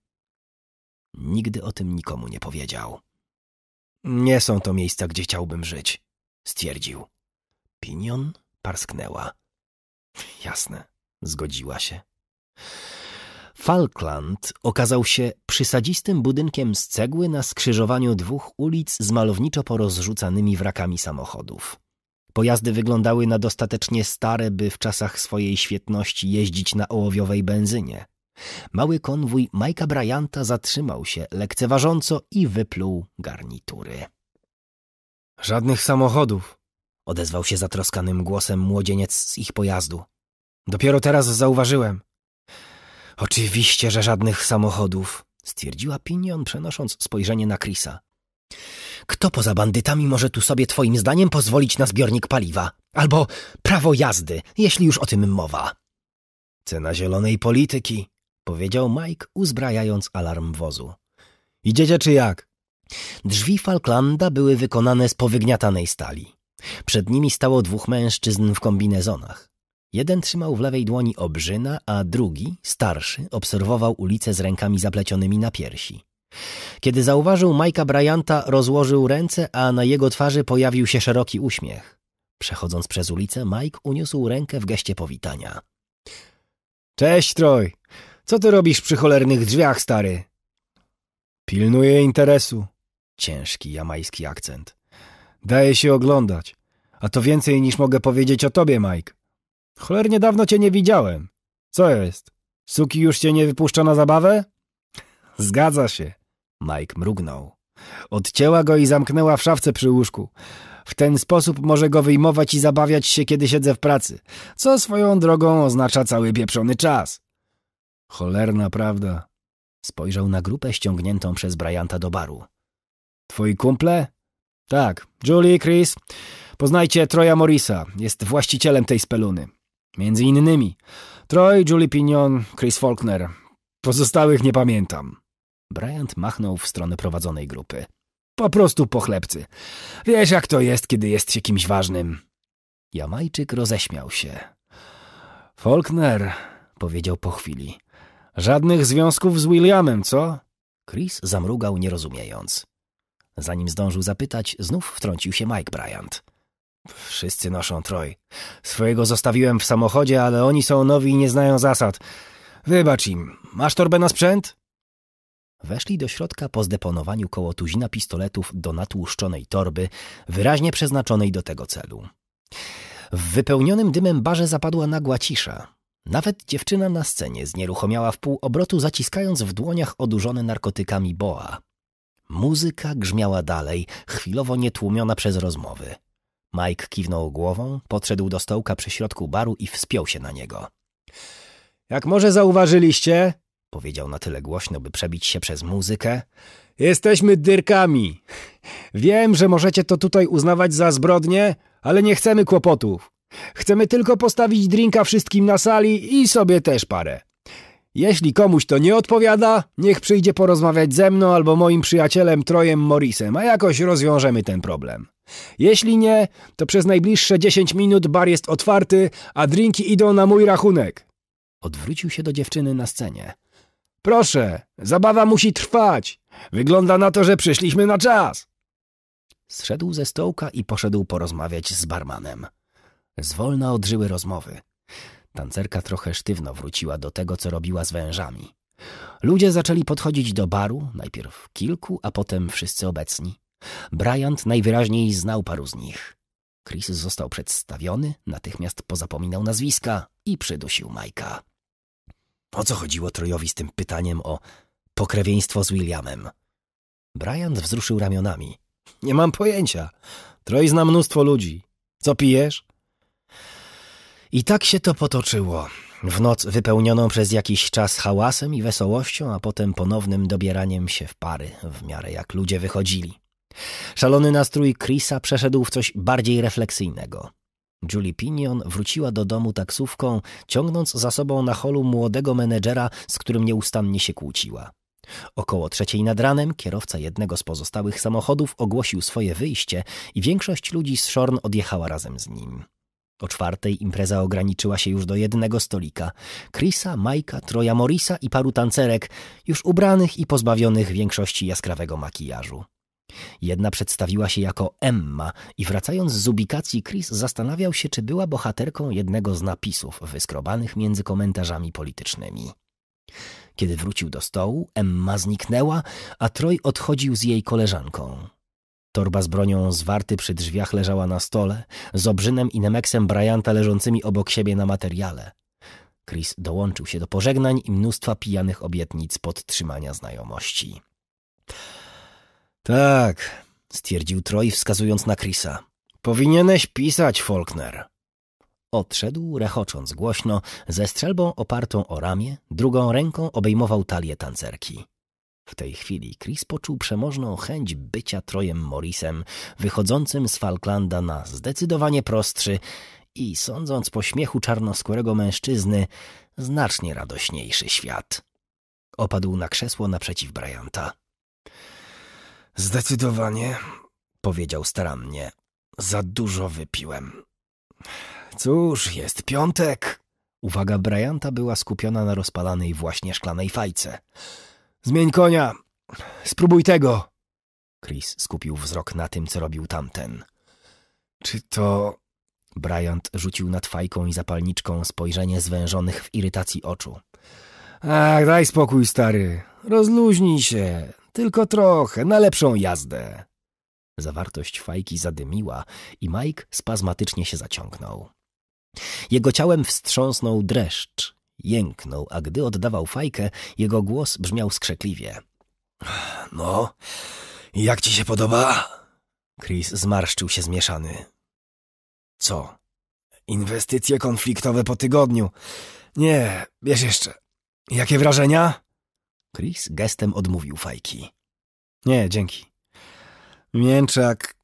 Speaker 1: Nigdy o tym nikomu nie powiedział. Nie są to miejsca, gdzie chciałbym żyć, stwierdził. Pinion parsknęła. Jasne, zgodziła się. Falkland okazał się przysadzistym budynkiem z cegły na skrzyżowaniu dwóch ulic z malowniczo porozrzucanymi wrakami samochodów. Pojazdy wyglądały na dostatecznie stare, by w czasach swojej świetności jeździć na ołowiowej benzynie. Mały konwój Majka Bryanta zatrzymał się lekceważąco i wypluł garnitury. Żadnych samochodów, odezwał się zatroskanym głosem młodzieniec z ich pojazdu. Dopiero teraz zauważyłem. Oczywiście, że żadnych samochodów, stwierdziła Pinion, przenosząc spojrzenie na Krisa. Kto poza bandytami może tu sobie twoim zdaniem pozwolić na zbiornik paliwa? Albo prawo jazdy, jeśli już o tym mowa. Cena zielonej polityki, powiedział Mike, uzbrajając alarm wozu. Idziecie czy jak? Drzwi Falklanda były wykonane z powygniatanej stali. Przed nimi stało dwóch mężczyzn w kombinezonach. Jeden trzymał w lewej dłoni obrzyna, a drugi, starszy, obserwował ulicę z rękami zaplecionymi na piersi. Kiedy zauważył Majka Bryanta, rozłożył ręce, a na jego twarzy pojawił się szeroki uśmiech. Przechodząc przez ulicę, Mike uniósł rękę w geście powitania. Cześć, Troj! Co ty robisz przy cholernych drzwiach, stary? Pilnuję interesu. Ciężki jamański akcent. Daje się oglądać. A to więcej niż mogę powiedzieć o tobie, Mike. Cholernie dawno cię nie widziałem. Co jest? Suki już cię nie wypuszcza na zabawę? Zgadza się. Mike mrugnął. Odcięła go i zamknęła w szafce przy łóżku. W ten sposób może go wyjmować i zabawiać się, kiedy siedzę w pracy, co swoją drogą oznacza cały pieprzony czas. Cholerna prawda. Spojrzał na grupę ściągniętą przez Bryanta do baru. Twoi kumple? Tak, Julie i Chris. Poznajcie Troja Morisa, jest właścicielem tej speluny. Między innymi Troy, Julie Pinion, Chris Faulkner. Pozostałych nie pamiętam. Bryant machnął w stronę prowadzonej grupy. Po prostu pochlebcy. Wiesz, jak to jest, kiedy jest się kimś ważnym. Jamajczyk roześmiał się. Faulkner, powiedział po chwili. Żadnych związków z Williamem, co? Chris zamrugał, nie rozumiejąc. Zanim zdążył zapytać, znów wtrącił się Mike Bryant. Wszyscy noszą troj. Swojego zostawiłem w samochodzie, ale oni są nowi i nie znają zasad. Wybacz im. Masz torbę na sprzęt? Weszli do środka po zdeponowaniu koło tuzina pistoletów do natłuszczonej torby, wyraźnie przeznaczonej do tego celu. W wypełnionym dymem barze zapadła nagła cisza. Nawet dziewczyna na scenie znieruchomiała w pół obrotu, zaciskając w dłoniach odurzone narkotykami boa. Muzyka grzmiała dalej, chwilowo nietłumiona przez rozmowy. Mike kiwnął głową, podszedł do stołka przy środku baru i wspiął się na niego. Jak może zauważyliście, Powiedział na tyle głośno, by przebić się przez muzykę. Jesteśmy dyrkami. Wiem, że możecie to tutaj uznawać za zbrodnie, ale nie chcemy kłopotów. Chcemy tylko postawić drinka wszystkim na sali i sobie też parę. Jeśli komuś to nie odpowiada, niech przyjdzie porozmawiać ze mną albo moim przyjacielem Trojem Morrisem, a jakoś rozwiążemy ten problem. Jeśli nie, to przez najbliższe 10 minut bar jest otwarty, a drinki idą na mój rachunek. Odwrócił się do dziewczyny na scenie. Proszę, zabawa musi trwać. Wygląda na to, że przyszliśmy na czas. Zszedł ze stołka i poszedł porozmawiać z barmanem. Zwolna odżyły rozmowy. Tancerka trochę sztywno wróciła do tego, co robiła z wężami. Ludzie zaczęli podchodzić do baru, najpierw kilku, a potem wszyscy obecni. Bryant najwyraźniej znał paru z nich. Chris został przedstawiony, natychmiast pozapominał nazwiska i przydusił Majka. O co chodziło Trojowi z tym pytaniem o pokrewieństwo z Williamem? Bryant wzruszył ramionami. Nie mam pojęcia. Troj zna mnóstwo ludzi. Co pijesz? I tak się to potoczyło. W noc wypełnioną przez jakiś czas hałasem i wesołością, a potem ponownym dobieraniem się w pary, w miarę jak ludzie wychodzili. Szalony nastrój Krisa przeszedł w coś bardziej refleksyjnego. Julie Pinion wróciła do domu taksówką, ciągnąc za sobą na holu młodego menedżera, z którym nieustannie się kłóciła. Około trzeciej nad ranem kierowca jednego z pozostałych samochodów ogłosił swoje wyjście i większość ludzi z Shorn odjechała razem z nim. O czwartej impreza ograniczyła się już do jednego stolika. Chrisa, Majka, Troja Morisa i paru tancerek, już ubranych i pozbawionych większości jaskrawego makijażu. Jedna przedstawiła się jako Emma i wracając z ubikacji Chris zastanawiał się, czy była bohaterką jednego z napisów wyskrobanych między komentarzami politycznymi. Kiedy wrócił do stołu, Emma zniknęła, a Troy odchodził z jej koleżanką. Torba z bronią zwarty przy drzwiach leżała na stole, z Obrzynem i Nemeksem Bryanta leżącymi obok siebie na materiale. Chris dołączył się do pożegnań i mnóstwa pijanych obietnic podtrzymania znajomości. Tak, stwierdził Troy, wskazując na Krisa. Powinieneś pisać, Faulkner. Odszedł, rechocząc głośno, ze strzelbą opartą o ramię, drugą ręką obejmował talię tancerki. W tej chwili Chris poczuł przemożną chęć bycia Trojem Morrisem, wychodzącym z Falklanda na zdecydowanie prostszy i, sądząc po śmiechu czarnoskórego mężczyzny, znacznie radośniejszy świat. Opadł na krzesło naprzeciw Bryanta. Zdecydowanie, powiedział starannie, za dużo wypiłem. Cóż, jest piątek. Uwaga Bryanta była skupiona na rozpalanej właśnie szklanej fajce. Zmień konia! Spróbuj tego! Chris skupił wzrok na tym, co robił tamten. Czy to... Bryant rzucił nad fajką i zapalniczką spojrzenie zwężonych w irytacji oczu. Ach, daj spokój, stary. Rozluźnij się. Tylko trochę, na lepszą jazdę. Zawartość fajki zadymiła i Mike spazmatycznie się zaciągnął. Jego ciałem wstrząsnął dreszcz, jęknął, a gdy oddawał fajkę, jego głos brzmiał skrzekliwie. No, jak ci się podoba? Chris zmarszczył się zmieszany. Co? Inwestycje konfliktowe po tygodniu. Nie, bierz jeszcze. Jakie wrażenia? Chris gestem odmówił fajki. Nie, dzięki. Mięczak.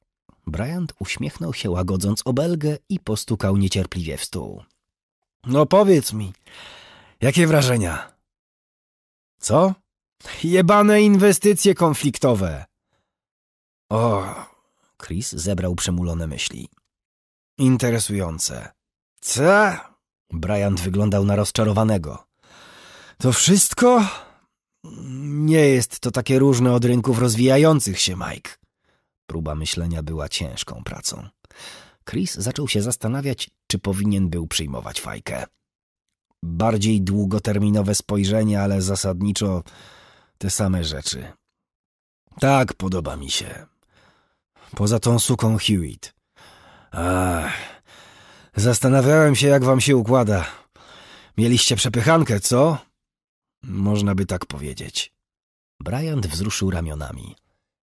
Speaker 1: Bryant uśmiechnął się łagodząc obelgę i postukał niecierpliwie w stół. No powiedz mi, jakie wrażenia? Co? Jebane inwestycje konfliktowe. O, Chris zebrał przemulone myśli. Interesujące. Co? Bryant wyglądał na rozczarowanego. To wszystko? Nie jest to takie różne od rynków rozwijających się, Mike. Próba myślenia była ciężką pracą. Chris zaczął się zastanawiać, czy powinien był przyjmować fajkę. Bardziej długoterminowe spojrzenie, ale zasadniczo te same rzeczy. Tak, podoba mi się. Poza tą suką Hewitt. Ach, zastanawiałem się, jak wam się układa. Mieliście przepychankę, co? Można by tak powiedzieć. Bryant wzruszył ramionami.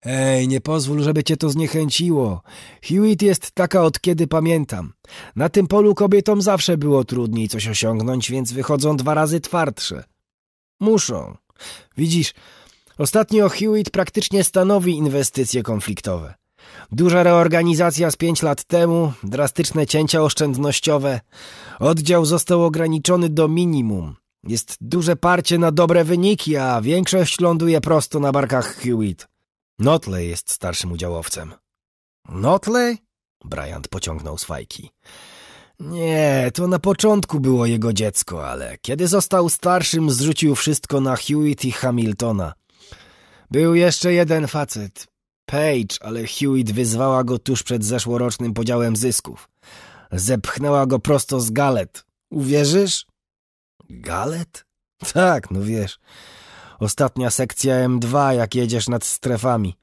Speaker 1: Ej, nie pozwól, żeby cię to zniechęciło. Hewitt jest taka od kiedy pamiętam. Na tym polu kobietom zawsze było trudniej coś osiągnąć, więc wychodzą dwa razy twardsze. Muszą. Widzisz, ostatnio Hewitt praktycznie stanowi inwestycje konfliktowe. Duża reorganizacja z pięć lat temu, drastyczne cięcia oszczędnościowe. Oddział został ograniczony do minimum. Jest duże parcie na dobre wyniki, a większość ląduje prosto na barkach Hewitt. Notley jest starszym udziałowcem. Notley? Bryant pociągnął z fajki. Nie, to na początku było jego dziecko, ale kiedy został starszym, zrzucił wszystko na Hewitt i Hamiltona. Był jeszcze jeden facet. Page, ale Hewitt wyzwała go tuż przed zeszłorocznym podziałem zysków. Zepchnęła go prosto z galet. Uwierzysz? Galet? Tak, no wiesz. Ostatnia sekcja M2, jak jedziesz nad strefami.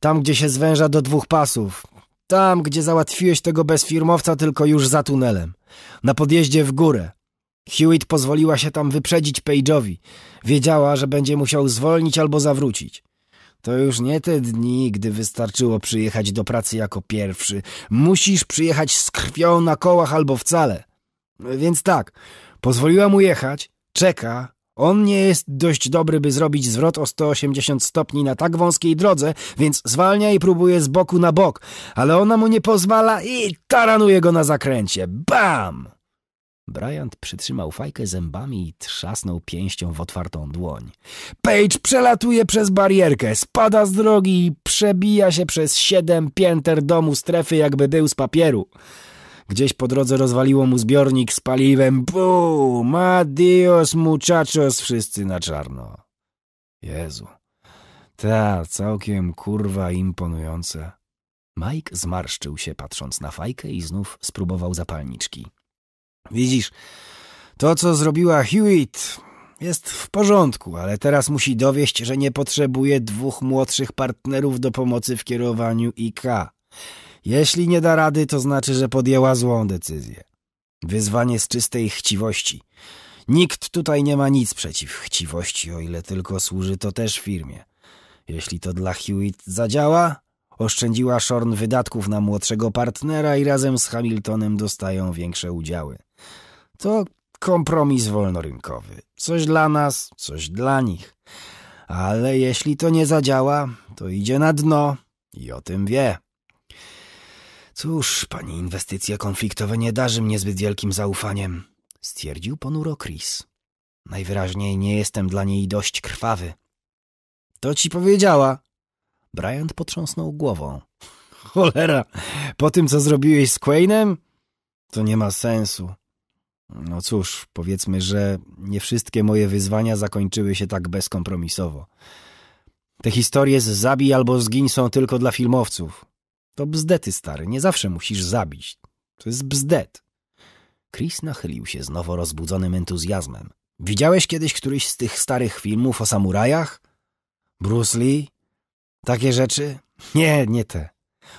Speaker 1: Tam, gdzie się zwęża do dwóch pasów. Tam, gdzie załatwiłeś tego bezfirmowca, tylko już za tunelem. Na podjeździe w górę. Hewitt pozwoliła się tam wyprzedzić Page'owi. Wiedziała, że będzie musiał zwolnić albo zawrócić. To już nie te dni, gdy wystarczyło przyjechać do pracy jako pierwszy. Musisz przyjechać z krwią na kołach albo wcale. Więc tak, Pozwoliła mu jechać, czeka. On nie jest dość dobry, by zrobić zwrot o 180 stopni na tak wąskiej drodze, więc zwalnia i próbuje z boku na bok, ale ona mu nie pozwala i taranuje go na zakręcie. Bam! Bryant przytrzymał fajkę zębami i trzasnął pięścią w otwartą dłoń. Page przelatuje przez barierkę, spada z drogi i przebija się przez siedem pięter domu strefy, jakby był z papieru. Gdzieś po drodze rozwaliło mu zbiornik z paliwem. Bum! Adios muchachos! Wszyscy na czarno. Jezu. Ta, całkiem kurwa imponujące. Mike zmarszczył się patrząc na fajkę i znów spróbował zapalniczki. Widzisz, to co zrobiła Hewitt jest w porządku, ale teraz musi dowieść, że nie potrzebuje dwóch młodszych partnerów do pomocy w kierowaniu IK. Jeśli nie da rady, to znaczy, że podjęła złą decyzję. Wyzwanie z czystej chciwości. Nikt tutaj nie ma nic przeciw chciwości, o ile tylko służy to też firmie. Jeśli to dla Hewitt zadziała, oszczędziła Shorn wydatków na młodszego partnera i razem z Hamiltonem dostają większe udziały. To kompromis wolnorynkowy. Coś dla nas, coś dla nich. Ale jeśli to nie zadziała, to idzie na dno i o tym wie. Cóż, pani inwestycje konfliktowe nie darzy mnie zbyt wielkim zaufaniem, stwierdził ponuro Chris. Najwyraźniej nie jestem dla niej dość krwawy. To ci powiedziała. Bryant potrząsnął głową. <laughs> Cholera, po tym co zrobiłeś z Quainem? To nie ma sensu. No cóż, powiedzmy, że nie wszystkie moje wyzwania zakończyły się tak bezkompromisowo. Te historie z zabij albo zgiń są tylko dla filmowców. To bzdety, stary. Nie zawsze musisz zabić. To jest bzdet. Chris nachylił się z nowo rozbudzonym entuzjazmem. Widziałeś kiedyś któryś z tych starych filmów o samurajach? Bruce Lee? Takie rzeczy? Nie, nie te.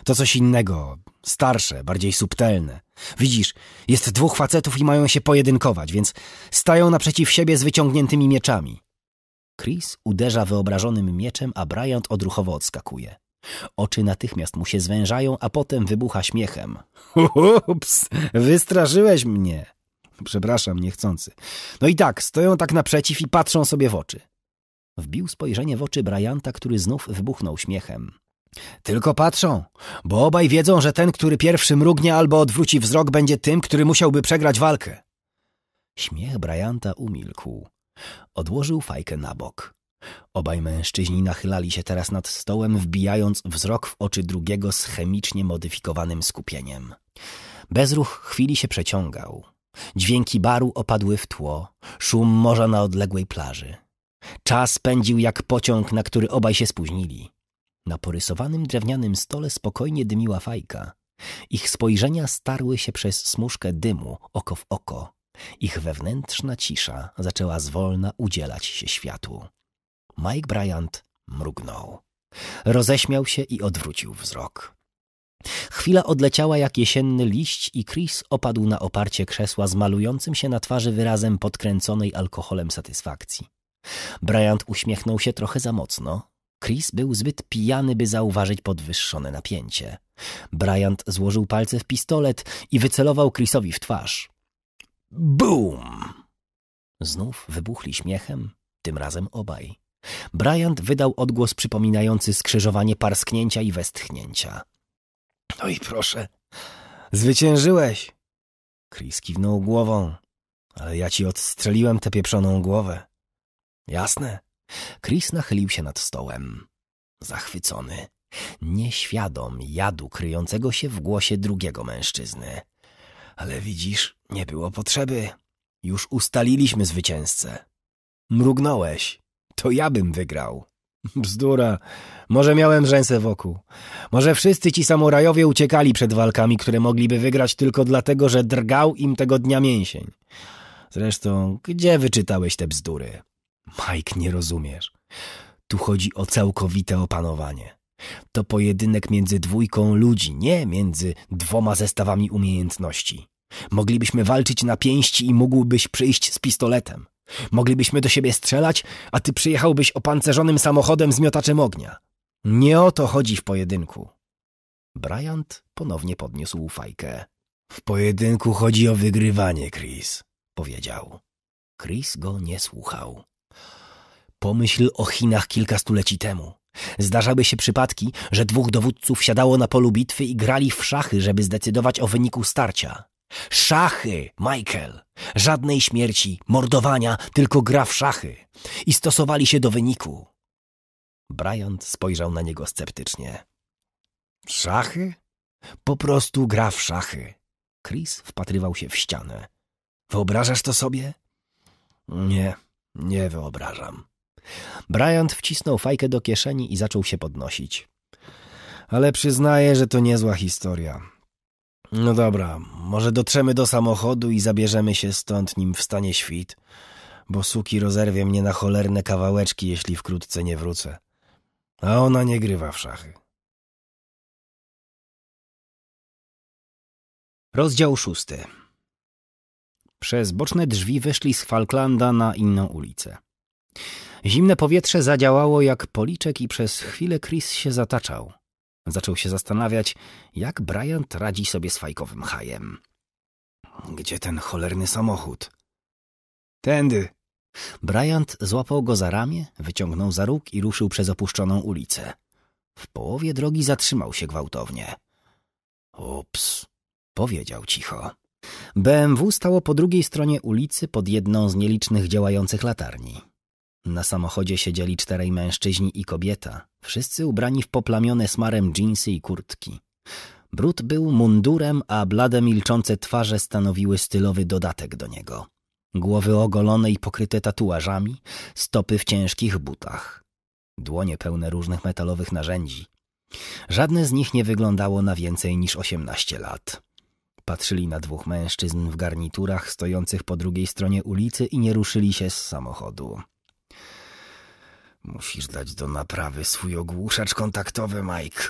Speaker 1: To coś innego. Starsze, bardziej subtelne. Widzisz, jest dwóch facetów i mają się pojedynkować, więc stają naprzeciw siebie z wyciągniętymi mieczami. Chris uderza wyobrażonym mieczem, a Bryant odruchowo odskakuje. Oczy natychmiast mu się zwężają, a potem wybucha śmiechem. Ups, wystrażyłeś mnie. Przepraszam, niechcący. No i tak, stoją tak naprzeciw i patrzą sobie w oczy. Wbił spojrzenie w oczy Bryanta, który znów wybuchnął śmiechem. Tylko patrzą, bo obaj wiedzą, że ten, który pierwszy mrugnie albo odwróci wzrok, będzie tym, który musiałby przegrać walkę. Śmiech Bryanta umilkł. Odłożył fajkę na bok. Obaj mężczyźni nachylali się teraz nad stołem, wbijając wzrok w oczy drugiego z chemicznie modyfikowanym skupieniem. Bezruch chwili się przeciągał. Dźwięki baru opadły w tło, szum morza na odległej plaży. Czas pędził jak pociąg, na który obaj się spóźnili. Na porysowanym drewnianym stole spokojnie dymiła fajka. Ich spojrzenia starły się przez smuszkę dymu, oko w oko. Ich wewnętrzna cisza zaczęła zwolna udzielać się światłu. Mike Bryant mrugnął. Roześmiał się i odwrócił wzrok. Chwila odleciała jak jesienny liść i Chris opadł na oparcie krzesła z malującym się na twarzy wyrazem podkręconej alkoholem satysfakcji. Bryant uśmiechnął się trochę za mocno. Chris był zbyt pijany, by zauważyć podwyższone napięcie. Bryant złożył palce w pistolet i wycelował Chrisowi w twarz. Bum! Znów wybuchli śmiechem, tym razem obaj. Bryant wydał odgłos przypominający skrzyżowanie parsknięcia i westchnięcia. No – Oj, proszę, zwyciężyłeś! Chris kiwnął głową. – Ale ja ci odstrzeliłem tę pieprzoną głowę. – Jasne. Chris nachylił się nad stołem. Zachwycony. Nieświadom jadu kryjącego się w głosie drugiego mężczyzny. Ale widzisz, nie było potrzeby. Już ustaliliśmy zwycięzcę. Mrugnąłeś to ja bym wygrał. Bzdura. Może miałem rzęsę wokół. Może wszyscy ci samurajowie uciekali przed walkami, które mogliby wygrać tylko dlatego, że drgał im tego dnia mięsień. Zresztą, gdzie wyczytałeś te bzdury? Mike, nie rozumiesz. Tu chodzi o całkowite opanowanie. To pojedynek między dwójką ludzi, nie między dwoma zestawami umiejętności. Moglibyśmy walczyć na pięści i mógłbyś przyjść z pistoletem. Moglibyśmy do siebie strzelać, a ty przyjechałbyś opancerzonym samochodem z miotaczem ognia. Nie o to chodzi w pojedynku. Bryant ponownie podniósł fajkę. W pojedynku chodzi o wygrywanie, Chris, powiedział. Chris go nie słuchał. Pomyśl o Chinach kilka stuleci temu. Zdarzały się przypadki, że dwóch dowódców siadało na polu bitwy i grali w szachy, żeby zdecydować o wyniku starcia. Szachy, Michael! Żadnej śmierci, mordowania, tylko gra w szachy. I stosowali się do wyniku. Bryant spojrzał na niego sceptycznie. Szachy? Po prostu gra w szachy. Chris wpatrywał się w ścianę. Wyobrażasz to sobie? Nie, nie wyobrażam. Bryant wcisnął fajkę do kieszeni i zaczął się podnosić. Ale przyznaję, że to niezła historia. No dobra, może dotrzemy do samochodu i zabierzemy się stąd, nim wstanie świt, bo suki rozerwie
Speaker 2: mnie na cholerne kawałeczki, jeśli wkrótce nie wrócę. A ona nie grywa w szachy. Rozdział szósty. Przez boczne drzwi wyszli z Falklanda na inną ulicę.
Speaker 1: Zimne powietrze zadziałało jak policzek i przez chwilę Chris się zataczał. Zaczął się zastanawiać, jak Bryant radzi sobie z fajkowym hajem. Gdzie ten cholerny samochód? Tędy. Bryant złapał go za ramię, wyciągnął za róg i ruszył przez opuszczoną ulicę. W połowie drogi zatrzymał się gwałtownie. Ups, powiedział cicho. BMW stało po drugiej stronie ulicy pod jedną z nielicznych działających latarni. Na samochodzie siedzieli czterej mężczyźni i kobieta, wszyscy ubrani w poplamione smarem dżinsy i kurtki. Brud był mundurem, a blade milczące twarze stanowiły stylowy dodatek do niego. Głowy ogolone i pokryte tatuażami, stopy w ciężkich butach. Dłonie pełne różnych metalowych narzędzi. Żadne z nich nie wyglądało na więcej niż 18 lat. Patrzyli na dwóch mężczyzn w garniturach stojących po drugiej stronie ulicy i nie ruszyli się z samochodu.
Speaker 2: Musisz dać do naprawy swój ogłuszacz kontaktowy, Mike.